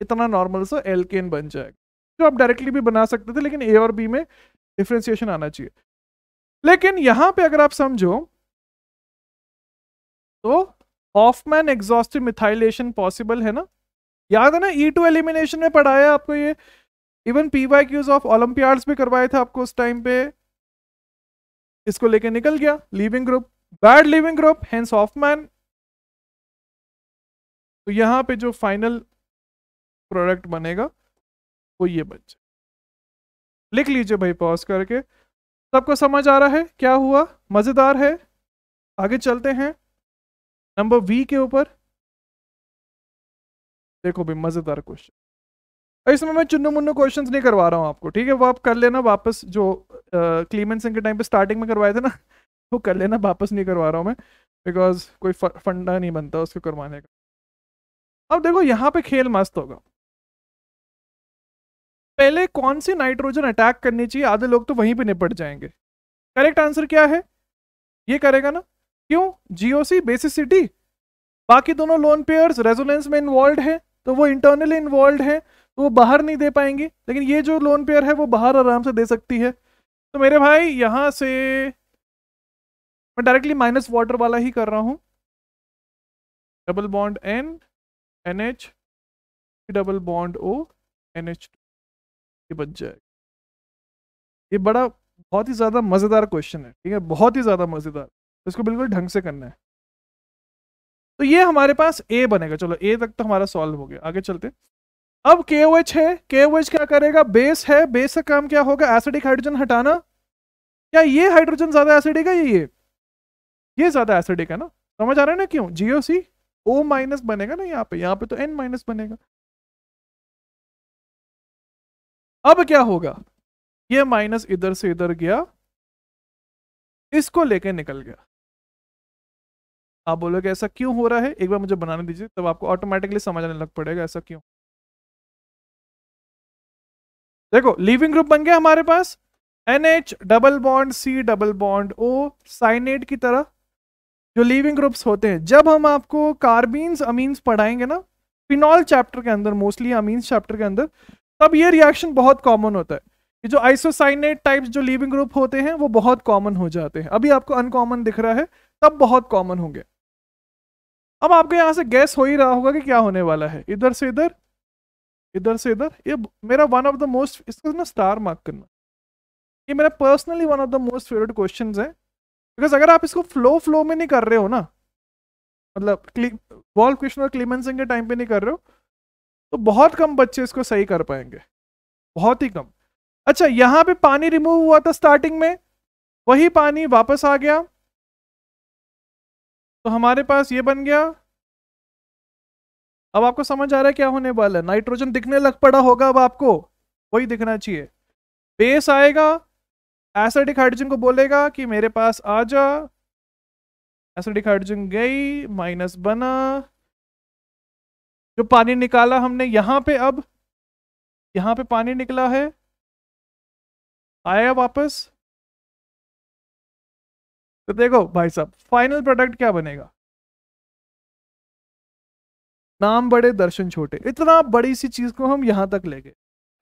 इतना नॉर्मल सा एल्केन बन जाएगा जो आप डायरेक्टली भी बना सकते थे लेकिन ए और बी में डिफ्रेंसिएशन आना चाहिए लेकिन यहां पे अगर आप समझो तो ऑफमैन एग्जॉस्टिव मिथाइलेशन पॉसिबल है ना याद है ना ई टू एलिमिनेशन में पढ़ाया आपको ये even P Y Qs of olympiads भी करवाए थे आपको उस टाइम पे इसको लेके निकल गया leaving group bad leaving group Hans Hofmann तो यहां पे जो फाइनल प्रोडक्ट बनेगा वो ये बच लिख लीजिए भाई पॉज करके सबको समझ आ रहा है क्या हुआ मज़ेदार है आगे चलते हैं नंबर वी के ऊपर देखो भाई मज़ेदार क्वेश्चन इसमें मैं चुन्नू मुन्नू क्वेश्चंस नहीं करवा रहा हूँ आपको ठीक है वो आप कर लेना वापस जो क्लीमन सिंह के टाइम पे स्टार्टिंग में करवाए थे ना वो कर लेना वापस नहीं करवा रहा हूँ मैं बिकॉज कोई फंडा नहीं बनता उसको करवाने का अब देखो यहाँ पे खेल मस्त होगा पहले कौन सी नाइट्रोजन अटैक करनी चाहिए आधे लोग तो वहीं पे निपट जाएंगे करेक्ट आंसर क्या है ये करेगा ना क्यों जीओसी सिटी बाकी दोनों लोन पेयर्स रेजोनेंस में इन्वॉल्व है तो वो इंटरनली इन्वॉल्व है तो वो बाहर नहीं दे पाएंगी लेकिन ये जो लोन पेयर है वो बाहर आराम से दे सकती है तो मेरे भाई यहाँ से मैं डायरेक्टली माइनस वाटर वाला ही कर रहा हूँ double bond N N H double bond O N H two ये बच जाएगा ये बड़ा बहुत ही ज़्यादा मज़ेदार क्वेश्चन है ठीक है बहुत ही ज़्यादा मज़ेदार तो इसको बिल्कुल ढंग से करना है तो ये हमारे पास ए बनेगा चलो ए तक तो हमारा सॉल्व हो गया आगे चलते अब के ओ एच है के ओ एच क्या करेगा बेस है बेस का काम क्या होगा एसिडिक हाइड्रोजन हटाना क्या ये हाइड्रोजन ज़्यादा एसिडिक है ये ये ज़्यादा एसिडिक है ना समझ आ रहा है ना क्यों जीओ सी ओ माइनस बनेगा ना यहाँ पे यहाँ पे तो एन माइनस बनेगा अब क्या होगा ये माइनस इधर से इधर गया इसको लेके निकल गया आप बोलोगे ऐसा क्यों हो रहा है एक बार मुझे बनाने दीजिए तब आपको ऑटोमेटिकली आने लग पड़ेगा ऐसा क्यों देखो लिविंग ग्रुप बन गया हमारे पास N H double bond C double bond O cyanate की तरह जो लिविंग ग्रुप्स होते हैं जब हम आपको कार्बीन्स अमीन्स पढ़ाएंगे ना फिनॉल चैप्टर के अंदर मोस्टली अमीन्स चैप्टर के अंदर तब ये रिएक्शन बहुत कॉमन होता है कि जो आइसोसाइनेट टाइप्स जो लिविंग ग्रुप होते हैं वो बहुत कॉमन हो जाते हैं अभी आपको अनकॉमन दिख रहा है तब बहुत कॉमन होंगे अब आपके यहाँ से गैस हो ही रहा होगा कि क्या होने वाला है इधर से इधर इधर से इधर ये मेरा वन ऑफ द मोस्ट इसको ना स्टार मार्क करना ये मेरा personally one of the most favourite question है बिकॉज अगर आप इसको फ्लो फ्लो में नहीं कर रहे हो ना मतलब वॉल्व क्वेश्चन और क्लीमेंसिंग के टाइम पे नहीं कर रहे हो तो बहुत कम बच्चे इसको सही कर पाएंगे बहुत ही कम अच्छा यहां पे पानी रिमूव हुआ था स्टार्टिंग में वही पानी वापस आ गया तो हमारे पास ये बन गया अब आपको समझ आ रहा है क्या होने वाला है नाइट्रोजन दिखने लग पड़ा होगा अब आपको वही दिखना चाहिए बेस आएगा एसिडिक हाइड्रोजन को बोलेगा कि मेरे पास आ जा एसिडिक हाइड्रोजन गई माइनस बना जो पानी निकाला हमने यहां पे अब यहाँ पे पानी निकला है आया वापस तो देखो भाई साहब फाइनल प्रोडक्ट क्या बनेगा नाम बड़े दर्शन छोटे इतना बड़ी सी चीज को हम यहां तक ले गए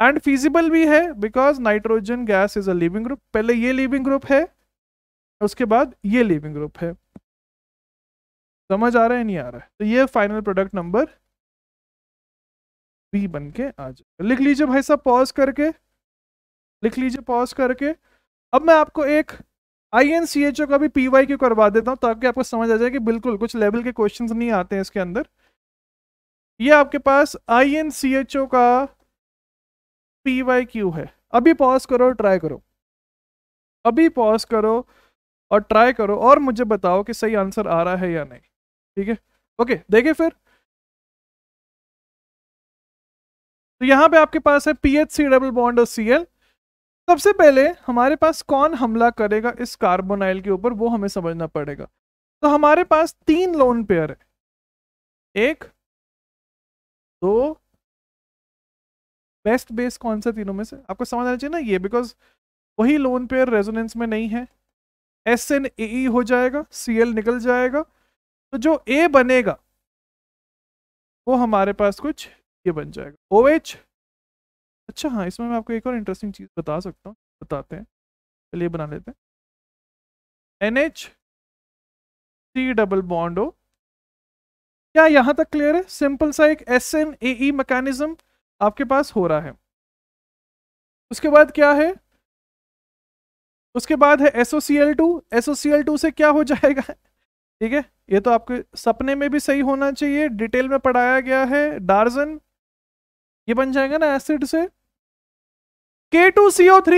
एंड फिजिबल भी है because nitrogen gas is a leaving group पहले ये लिविंग ग्रुप है उसके बाद ये लिविंग ग्रुप है समझ आ रहा है नहीं आ रहा है तो ये फाइनल प्रोडक्ट नंबर बी बन के आ जाएगा तो लिख लीजिए भाई साहब पॉज करके लिख लीजिए पॉज करके अब मैं आपको एक आई एन सी एच ओ का भी पी वाई क्यू करवा देता हूँ ताकि आपको समझ आ जाए कि बिल्कुल कुछ लेवल के क्वेश्चन नहीं आते हैं इसके अंदर ये आपके पास आई एन सी एच ओ का पी वाई क्यू है अभी पॉज करो ट्राई करो अभी पॉज करो और ट्राई करो और मुझे बताओ कि सही आंसर आ रहा है या नहीं ठीक है ओके देखिए फिर तो यहाँ पे आपके पास है P H C double bond और सी एल सबसे पहले हमारे पास कौन हमला करेगा इस कार्बोनाइल के ऊपर वो हमें समझना पड़ेगा तो हमारे पास तीन लोन पेयर है एक दो बेस्ट बेस कौन सा तीनों में से आपको समझ आना चाहिए ना ये बिकॉज वही लोन पेयर रेजोनेंस में नहीं है एस एन ए हो जाएगा सी एल निकल जाएगा तो जो ए बनेगा वो हमारे पास कुछ ये बन जाएगा ओ OH, अच्छा हाँ इसमें मैं आपको एक और इंटरेस्टिंग चीज़ बता सकता हूँ बताते हैं चलिए बना लेते हैं N H C double bond O क्या यहाँ तक क्लियर है सिंपल सा एक S N A E mechanism आपके पास हो रहा है उसके बाद क्या है उसके बाद है S C L two S C L two से क्या हो जाएगा ठीक है ये तो आपके सपने में भी सही होना चाहिए डिटेल में पढ़ाया गया है डार्जन ये बन जाएगा ना एसिड से K2CO3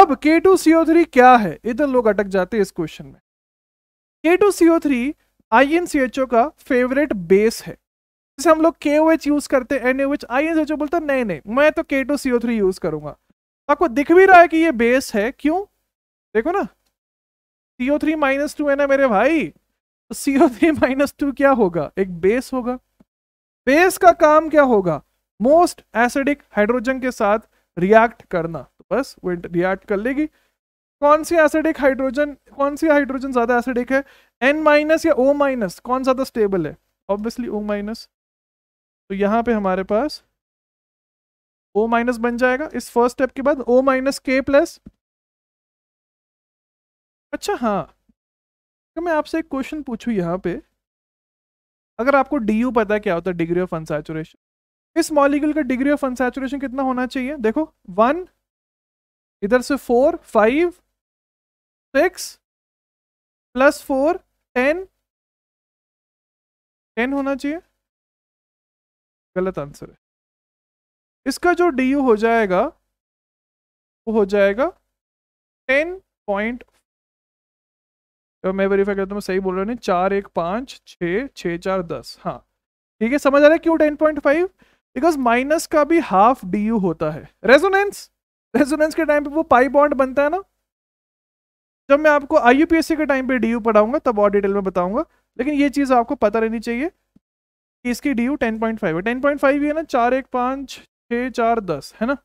अब K2CO3 क्या है इधर लोग अटक जाते हैं इस क्वेश्चन में K2CO3 INCHO का फेवरेट बेस है जैसे हम लोग KOH यूज करते हैं NaOH INCHO बोलता नहीं नहीं मैं तो K2CO3 यूज करूंगा आपको दिख भी रहा है कि ये बेस है क्यों देखो ना CO3 माइनस टू है ना मेरे भाई तो CO3 माइनस टू क्या होगा एक बेस होगा बेस का काम क्या होगा मोस्ट एसिडिक हाइड्रोजन के साथ रिएक्ट करना तो बस वो रिएक्ट कर लेगी कौन सी एसिडिक हाइड्रोजन कौन सी हाइड्रोजन ज़्यादा एसिडिक है एन माइनस या ओ माइनस कौन ज़्यादा स्टेबल है ऑब्वियसली ओ माइनस तो यहाँ पे हमारे पास ओ माइनस बन जाएगा इस फर्स्ट स्टेप के बाद ओ माइनस के प्लस अच्छा हाँ तो मैं आपसे एक क्वेश्चन पूछू यहाँ पे अगर आपको डी यू पता है क्या होता है डिग्री ऑफ अनसेचुरेशन इस मॉलिक्यूल का डिग्री ऑफ अनसेचुरेशन कितना होना चाहिए देखो वन इधर से four five six plus four ten ten होना चाहिए गलत आंसर है इसका जो डी यू हो जाएगा वो हो जाएगा टेन पॉइंट तो मैं वेरीफाई करता हूँ सही बोल रहा हूँ चार एक पाँच छ छ चार दस हाँ ठीक है समझ आ रहा है क्यों ten point five because minus का भी हाफ डी यू होता है रेजोनेंस रेजोनेंस के टाइम पे वो पाई बॉन्ड बनता है ना जब मैं आपको आई के टाइम पे डी यू पढ़ाऊंगा तब और डिटेल में बताऊंगा लेकिन ये चीज़ आपको पता रहनी चाहिए कि इसकी D U ten point five है टेन पॉइंट फाइव ही है ना चार एक पाँच छः चार दस है ना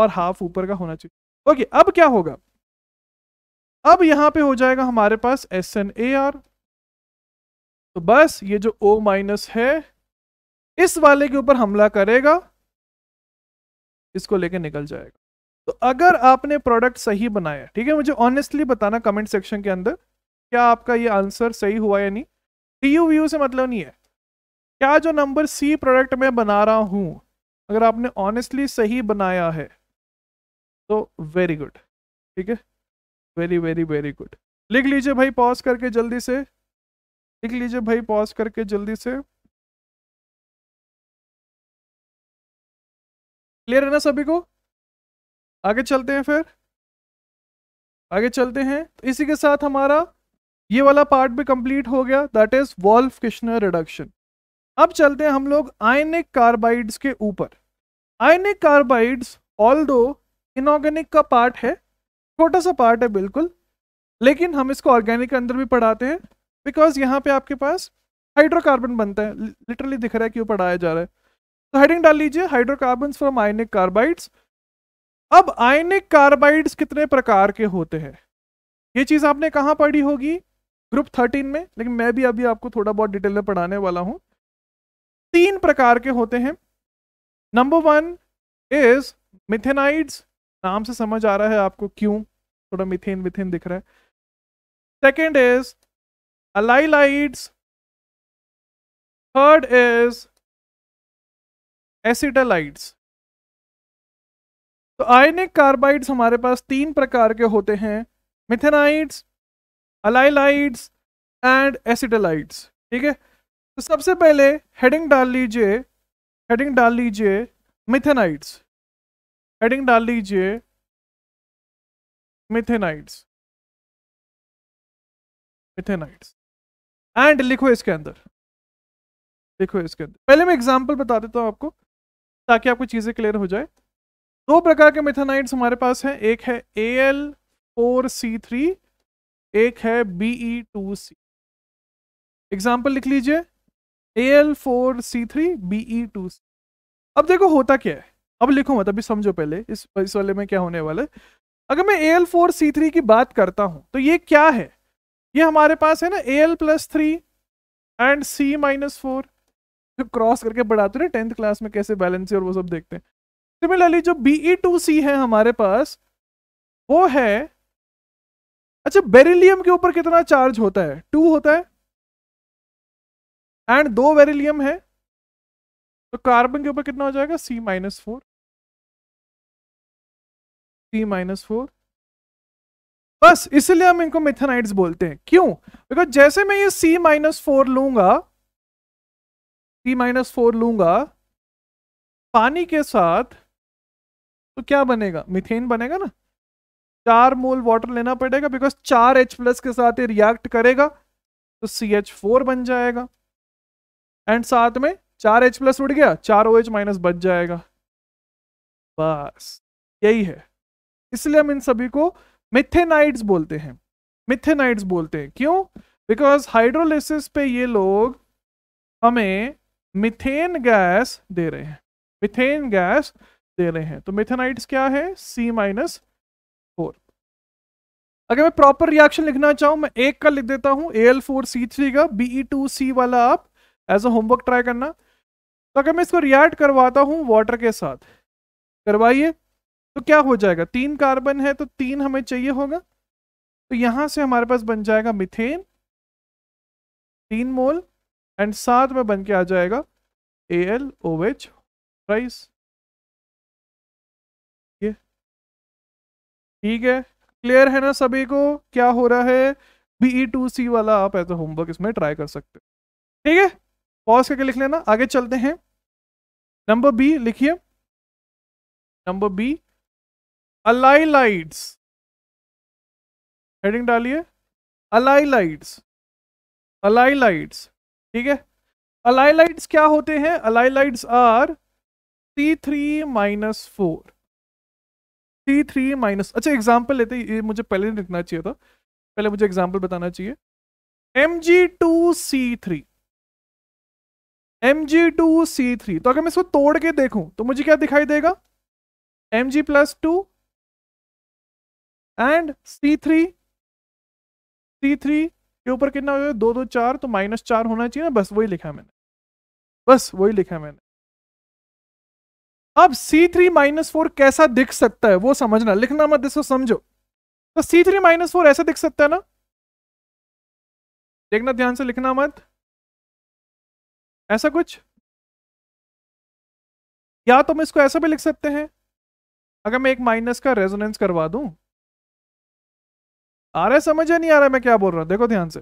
और हाफ ऊपर का होना चाहिए ओके अब क्या होगा अब यहाँ पे हो जाएगा हमारे पास एस एन ए आर तो बस ये जो ओ माइनस है इस वाले के ऊपर हमला करेगा इसको लेके निकल जाएगा तो अगर आपने प्रोडक्ट सही बनाया ठीक है मुझे ऑनेस्टली बताना कमेंट सेक्शन के अंदर क्या आपका ये आंसर सही हुआ या नहीं टी यू व्यू से मतलब नहीं है क्या जो नंबर सी प्रोडक्ट में बना रहा हूँ अगर आपने ऑनेस्टली सही बनाया है तो वेरी गुड ठीक है वेरी वेरी वेरी गुड लिख लीजिए भाई पॉज करके जल्दी से लिख लीजिए भाई पॉज करके जल्दी से क्लियर है ना सभी को आगे चलते हैं फिर आगे चलते हैं तो इसी के साथ हमारा ये वाला पार्ट भी कंप्लीट हो गया that is Wolff Kishner reduction अब चलते हैं हम लोग आयनिक कार्बाइड्स के ऊपर आयनिक कार्बाइड्स ऑल दो इनऑर्गेनिक का पार्ट है छोटा सा पार्ट है बिल्कुल लेकिन हम इसको ऑर्गेनिक के अंदर भी पढ़ाते हैं बिकॉज यहाँ पे आपके पास हाइड्रोकार्बन बनता है लिटरली दिख रहा है क्यों पढ़ाया जा रहा है तो हेडिंग डाल लीजिए हाइड्रोकार्बन फ्रॉम आयनिक कार्बाइड्स अब आयनिक कार्बाइड्स कितने प्रकार के होते हैं ये चीज आपने कहाँ पढ़ी होगी ग्रुप थर्टीन में लेकिन मैं भी अभी आपको थोड़ा बहुत डिटेल में पढ़ाने वाला हूं तीन प्रकार के होते हैं नंबर वन इज मिथेनाइड्स नाम से समझ आ रहा है आपको क्यों थोड़ा मिथेन मिथेन दिख रहा है second is allylides third is acetylides तो आयनिक कार्बाइड्स हमारे पास तीन प्रकार के होते हैं मिथेनाइड्स अलाइलाइड्स एंड एसिडालाइड्स ठीक है तो सबसे पहले हेडिंग डाल लीजिए हेडिंग डाल लीजिए मिथेनाइड्स हेडिंग डाल लीजिए मिथेनाइड्स मिथेनाइड्स एंड लिखो इसके अंदर लिखो इसके अंदर पहले मैं एग्जांपल बता देता हूं आपको ताकि आपको चीज़ें क्लियर हो जाए दो प्रकार के मिथानाइट्स हमारे पास हैं एक है A L four C three एक है B E two C example लिख लीजिए A L four C three B E two C अब देखो होता क्या है अब लिखो मत अभी समझो पहले इस इस वाले में क्या होने वाला है अगर मैं A L four C three की बात करता हूँ तो ये क्या है ये हमारे पास है ना A L plus three and C minus four जो क्रॉस करके बढ़ाते हैं टेंथ क्लास में कैसे बैलेंस है और वो सब देखते हैं सिमिलरली जो बी ई टू सी है हमारे पास वो है अच्छा बेरिलियम के ऊपर कितना चार्ज होता है टू होता है एंड दो बेरिलियम है तो कार्बन के ऊपर कितना हो जाएगा C minus four C minus four बस इसलिए हम इनको मिथेनाइड्स बोलते हैं क्यों बिकॉज जैसे मैं ये सी माइनस फोर लूंगा थ्री माइनस फोर लूंगा पानी के साथ तो क्या बनेगा मिथेन बनेगा ना चार मोल वाटर लेना पड़ेगा बिकॉज चार एच प्लस के साथ ये रिएक्ट करेगा तो सी एच फोर बन जाएगा एंड साथ में चार एच प्लस उड़ गया चार ओ एच माइनस बच जाएगा बस यही है इसलिए हम इन सभी को मिथेनाइड्स बोलते हैं मिथेनाइड्स बोलते हैं क्यों बिकॉज हाइड्रोलिसिस पे ये लोग हमें मिथेन गैस दे रहे हैं मिथेन गैस दे रहे हैं तो मिथेनाइट्स क्या है सी माइनस फोर अगर मैं प्रॉपर रिएक्शन लिखना चाहूं मैं एक का लिख देता हूं A L four C three का ई टू सी वाला आप एज अ होमवर्क ट्राई करना तो अगर मैं इसको रिएक्ट करवाता हूं वाटर के साथ करवाइए तो क्या हो जाएगा तीन कार्बन है तो तीन हमें चाहिए होगा तो यहां से हमारे पास बन जाएगा मिथेन तीन मोल एंड साथ में बन के आ जाएगा ए एल ओ एच प्राइस ये ठीक है क्लियर है ना सभी को क्या हो रहा है बी ई टू सी वाला आप एज होमवर्क इसमें ट्राई कर सकते हो ठीक है पॉज करके लिख लेना आगे चलते हैं नंबर बी लिखिए नंबर बी अलाइलाइड्स हेडिंग डालिए अलाइलाइड्स अलाइलाइड्स ठीक है अलाइलाइट्स क्या होते हैं allylides are C three minus four C three minus अच्छा एग्जाम्पल लेते ये मुझे पहले नहीं लिखना चाहिए था पहले मुझे एग्जाम्पल बताना चाहिए M G two C three M G two C three तो अगर मैं इसको तोड़ के देखूं तो मुझे क्या दिखाई देगा M G plus two and C three C three के ऊपर कितना हो दो दो चार तो माइनस चार होना चाहिए ना बस वही लिखा मैंने बस वही लिखा मैंने अब सी थ्री माइनस फोर कैसा दिख सकता है वो समझना लिखना मत इसको समझो तो सी थ्री माइनस फोर ऐसा दिख सकता है ना देखना ध्यान से लिखना मत ऐसा कुछ या तो हम इसको ऐसा भी लिख सकते हैं अगर मैं एक माइनस का रेजोनेंस करवा दूं आ रहा है समझ नहीं आ रहा है मैं क्या बोल रहा हूँ देखो ध्यान से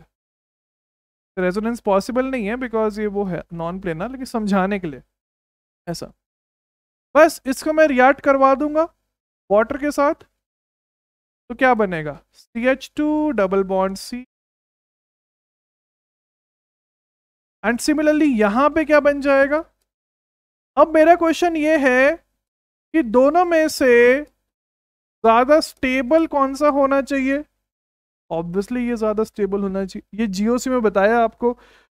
रेजोनेंस पॉसिबल नहीं है बिकॉज ये वो है नॉन प्लेनर लेकिन समझाने के लिए ऐसा बस इसको मैं रियक्ट करवा दूंगा वाटर के साथ तो क्या बनेगा C H two double bond C and similarly यहाँ पे क्या बन जाएगा अब मेरा क्वेश्चन ये है कि दोनों में से ज़्यादा स्टेबल कौन सा होना चाहिए ऑब्वियसली ये ज़्यादा स्टेबल होना चाहिए ये जियो में बताया आपको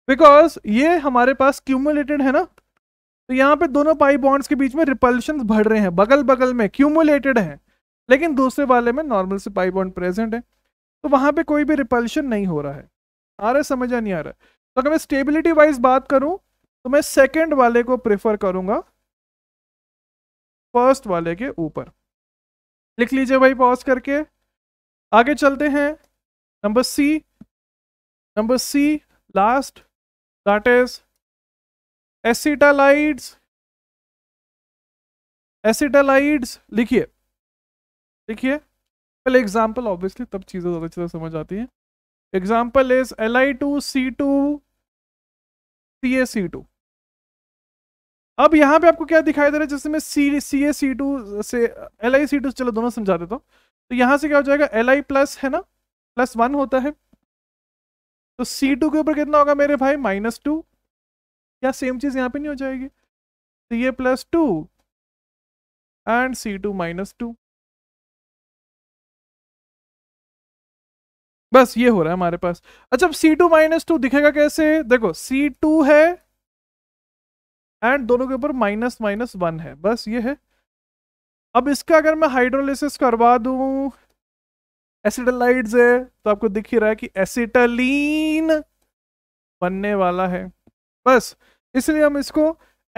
बिकॉज ये हमारे पास क्यूमुलेटेड है ना तो यहाँ पे दोनों पाई बॉन्ड्स के बीच में रिपल्शन बढ़ रहे हैं बगल बगल में क्यूमुलेटेड हैं लेकिन दूसरे वाले में नॉर्मल से पाई बॉन्ड प्रेजेंट है तो वहाँ पे कोई भी रिपल्शन नहीं हो रहा है आ रहा है समझ नहीं आ रहा है तो अगर मैं स्टेबिलिटी वाइज बात करूँ तो मैं सेकेंड वाले को प्रेफर करूँगा फर्स्ट वाले के ऊपर लिख लीजिए भाई पॉज करके आगे चलते हैं number c number c last that is acetylides एसिटालाइड्स लिखिए लिखिए पहले एग्जाम्पल ऑब्वियसली तब चीज़ें ज़्यादा अच्छी तरह समझ आती है example is L I two C two C A C two अब यहां पर आपको क्या दिखाई दे रहा है जैसे मैं C C A C two से एल आई सी टू चलो दोनों समझाते देता तो यहाँ से क्या हो जाएगा एल आई प्लस है ना प्लस वन होता है तो सी टू के ऊपर कितना होगा मेरे भाई माइनस टू क्या सेम चीज़ यहाँ पे नहीं हो जाएगी तो ये plus two and C two minus two बस ये हो रहा है हमारे पास अच्छा अब सी टू माइनस टू दिखेगा कैसे देखो सी टू है एंड दोनों के ऊपर माइनस माइनस वन है बस ये है अब इसका अगर मैं हाइड्रोलिसिस करवा दूं एसिडलाइड्स है तो आपको दिख ही रहा है कि एसिटलीन बनने वाला है बस इसलिए हम इसको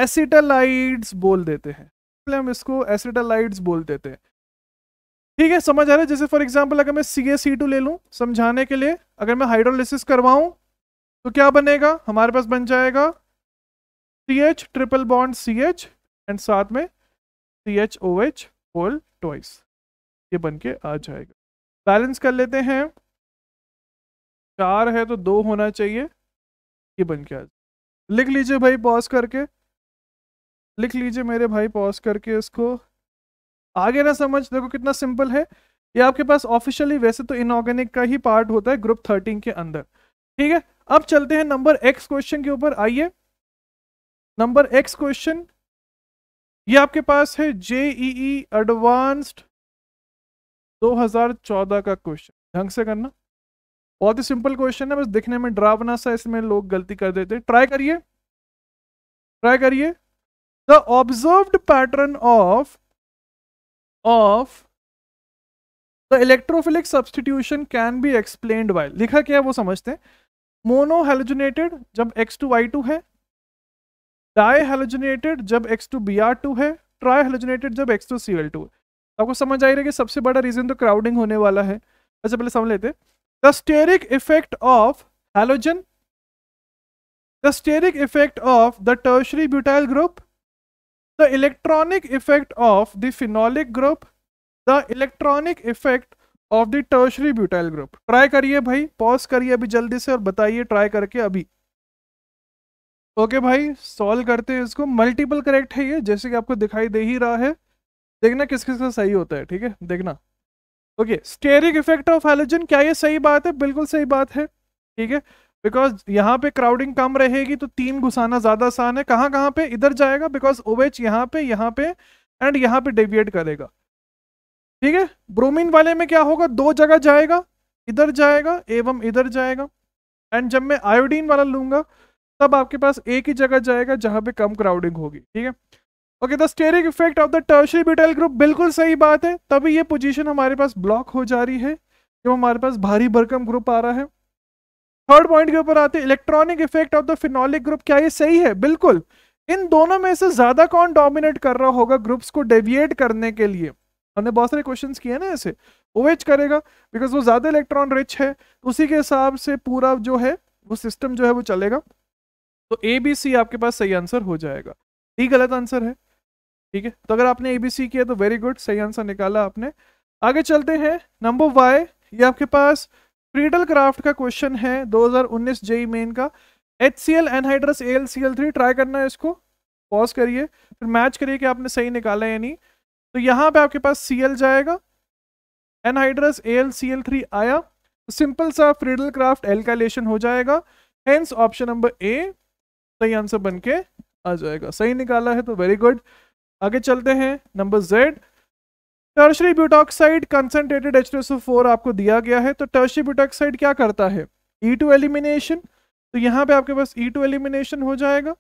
एसिटलाइड्स बोल देते हैं इसलिए हम इसको एसिटलाइड्स बोल देते हैं ठीक है समझ आ रहा है जैसे फॉर एग्जाम्पल अगर मैं सी ए सी टू ले लूँ समझाने के लिए अगर मैं हाइड्रोलिसिस करवाऊँ तो क्या बनेगा हमारे पास बन जाएगा C H triple bond C H and साथ में C H O H whole twice ये बन के आ जाएगा बैलेंस कर लेते हैं चार है तो दो होना चाहिए ये बन के आ लिख लीजिए भाई पॉज करके लिख लीजिए मेरे भाई पॉज करके इसको आगे ना समझ देखो कितना सिंपल है ये आपके पास ऑफिशियली वैसे तो इनऑर्गेनिक का ही पार्ट होता है ग्रुप थर्टीन के अंदर ठीक है अब चलते हैं नंबर एक्स क्वेश्चन के ऊपर आइए नंबर एक्स क्वेश्चन ये आपके पास है जेईई एडवांस्ड e e 2014 का क्वेश्चन ढंग से करना बहुत ही सिंपल क्वेश्चन है बस दिखने में ड्रावना सा इसमें लोग गलती कर देते ट्राई करिए ट्राई करिए the observe pattern of of the electrophilic substitution can be explain by लिखा क्या है वो समझते हैं मोनोहेलोजनेटेड जब एक्स टू वाई टू है डाई हेलोजनेटेड जब X two B R two है ट्राई हेलोजनेटेड जब X two C L two है आपको समझ आ रहा है कि सबसे बड़ा रीजन तो क्राउडिंग होने वाला है अच्छा पहले समझ लेते the steric effect of halogen the steric effect of the tertiary butyl group the electronic effect of the phenolic group the electronic effect of the tertiary butyl group try करिए भाई पॉज करिए अभी जल्दी से और बताइए ट्राई करके अभी ओके okay भाई सॉल्व करते हैं इसको मल्टीपल करेक्ट है ये जैसे कि आपको दिखाई दे ही रहा है देखना किस किस का सही होता है ठीक है देखना okay steric effect of halogen क्या ये सही बात है बिल्कुल सही बात है ठीक है बिकॉज यहाँ पे क्राउडिंग कम रहेगी तो तीन घुसाना ज़्यादा आसान है कहाँ कहाँ पे इधर जाएगा बिकॉज ओवेच यहाँ पे यहाँ पे एंड यहाँ पे डेविएट करेगा ठीक है ब्रोमीन वाले में क्या होगा दो जगह जाएगा इधर जाएगा एवं इधर जाएगा एंड जब मैं आयोडीन वाला लूंगा तब आपके पास एक ही जगह जाएगा जहां पे कम क्राउडिंग होगी ठीक है okay the steric effect of the tertiary butyl group बिल्कुल सही बात है तभी ये पोजीशन हमारे पास ब्लॉक हो जा रही है जब हमारे पास भारी भरकम ग्रुप आ रहा है थर्ड पॉइंट के ऊपर आते हैं electronic effect of the phenolic group क्या ये सही है बिल्कुल इन दोनों में से ज्यादा कौन डोमिनेट कर रहा होगा ग्रुप्स को डेविएट करने के लिए हमने बहुत सारे क्वेश्चन किए ना ऐसे ओवेच करेगा बिकॉज वो ज्यादा इलेक्ट्रॉन रिच है तो उसी के हिसाब से पूरा जो है वो सिस्टम जो है वो चलेगा तो ए बी सी आपके पास सही आंसर हो जाएगा डी गलत आंसर है ठीक है तो अगर आपने ए बी सी किया तो वेरी गुड सही आंसर निकाला आपने आगे चलते हैं नंबर वाई ये आपके पास फ्रीडल क्राफ्ट का क्वेश्चन है 2019 जेई मेन का H C L anhydrous A C L L try करना है इसको पॉज करिए फिर मैच करिए कि आपने सही निकाला या नहीं तो यहाँ पे आपके पास सी एल जाएगा anhydrous A C L L आया तो सिंपल सा फ्रीडल क्राफ्ट एल्काइलेशन हो जाएगा हेंस ऑप्शन नंबर ए सही आंसर बन के आ जाएगा सही निकाला है तो वेरी गुड आगे चलते हैं number Z tertiary butoxide concentrated H आपको दिया गया है तो टर्शरी ब्यूटॉक्साइड क्या करता है ई टू एलिमिनेशन तो यहाँ पे आपके पास ई टू एलिमिनेशन हो जाएगा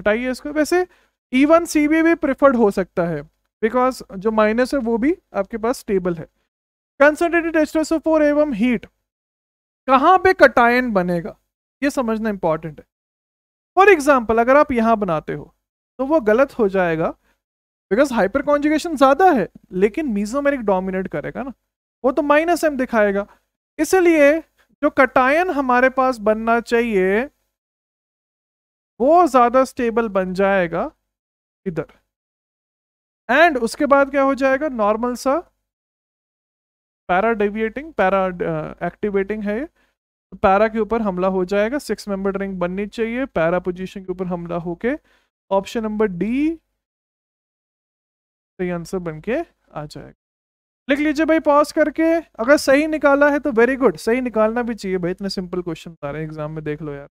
हटाइए इसको वैसे ई वन सी बी भी प्रिफर्ड हो सकता है बिकॉज जो माइनस है वो भी आपके पास स्टेबल है कंसनट्रेटेड एच एवं हीट कहाँ पे कटायन बनेगा ये समझना इंपॉर्टेंट है फॉर एग्जाम्पल अगर आप यहाँ बनाते हो तो वो गलत हो जाएगा बिकॉज हाइपर कॉन्जुगेशन ज़्यादा है लेकिन मीजोमेरिक डोमिनेट करेगा ना वो तो माइनस एम दिखाएगा इसलिए जो कटायन हमारे पास बनना चाहिए वो ज़्यादा स्टेबल बन जाएगा इधर एंड उसके बाद क्या हो जाएगा नॉर्मल सा पैरा डेविएटिंग पैरा एक्टिवेटिंग है तो पैरा के ऊपर हमला हो जाएगा सिक्स मेंबर रिंग बननी चाहिए पैरा पोजीशन के ऊपर हमला होके ऑप्शन नंबर डी सही तो आंसर बन के आ जाएगा लिख लीजिए भाई पॉज करके अगर सही निकाला है तो वेरी गुड सही निकालना भी चाहिए भाई इतने सिंपल क्वेश्चन आ रहे हैं एग्जाम में देख लो यार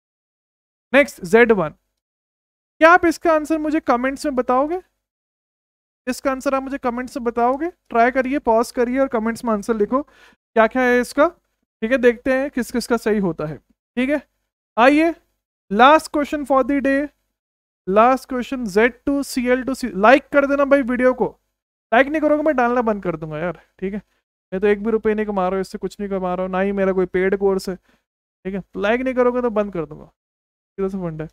नेक्स्ट जेड वन क्या आप इसका आंसर मुझे कमेंट्स में बताओगे इसका आंसर आप मुझे कमेंट्स में बताओगे ट्राई करिए पॉज करिए और कमेंट्स में आंसर लिखो क्या क्या है इसका ठीक है देखते हैं किस किस का सही होता है ठीक है आइए last question for the day last question Z two C L two C like कर देना भाई वीडियो को लाइक नहीं करोगे मैं डालना बंद कर दूंगा यार ठीक है मैं तो एक भी रुपये नहीं कमा रहा हूँ इससे कुछ नहीं कमा रहा हूँ ना ही मेरा कोई पेड कोर्स है ठीक है लाइक नहीं करोगे तो बंद कर दूंगा किधर से फंड है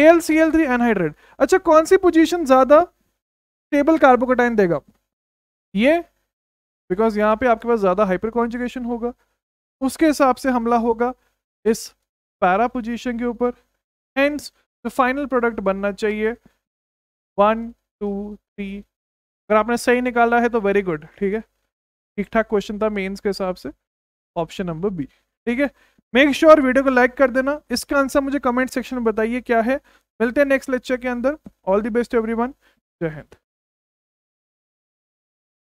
A L C L three anhydrate अच्छा कौन सी पोजिशन ज़्यादा स्टेबल कार्बोकोटाइन देगा ये बिकॉज यहाँ पे आपके पास ज़्यादा हाइपर कॉन्जुगेशन होगा उसके हिसाब से हमला होगा इस पैरा पोजिशन के ऊपर हैंड्स तो फाइनल प्रोडक्ट बनना चाहिए वन टू थ्री अगर आपने सही निकाला है तो वेरी गुड ठीक है ठीक ठाक क्वेश्चन था मेंस के हिसाब से ऑप्शन नंबर बी ठीक है मेक श्योर sure वीडियो को लाइक कर देना इसका आंसर मुझे कमेंट सेक्शन में बताइए क्या है मिलते हैं नेक्स्ट लेक्चर के अंदर ऑल दी बेस्ट वन जय हिंद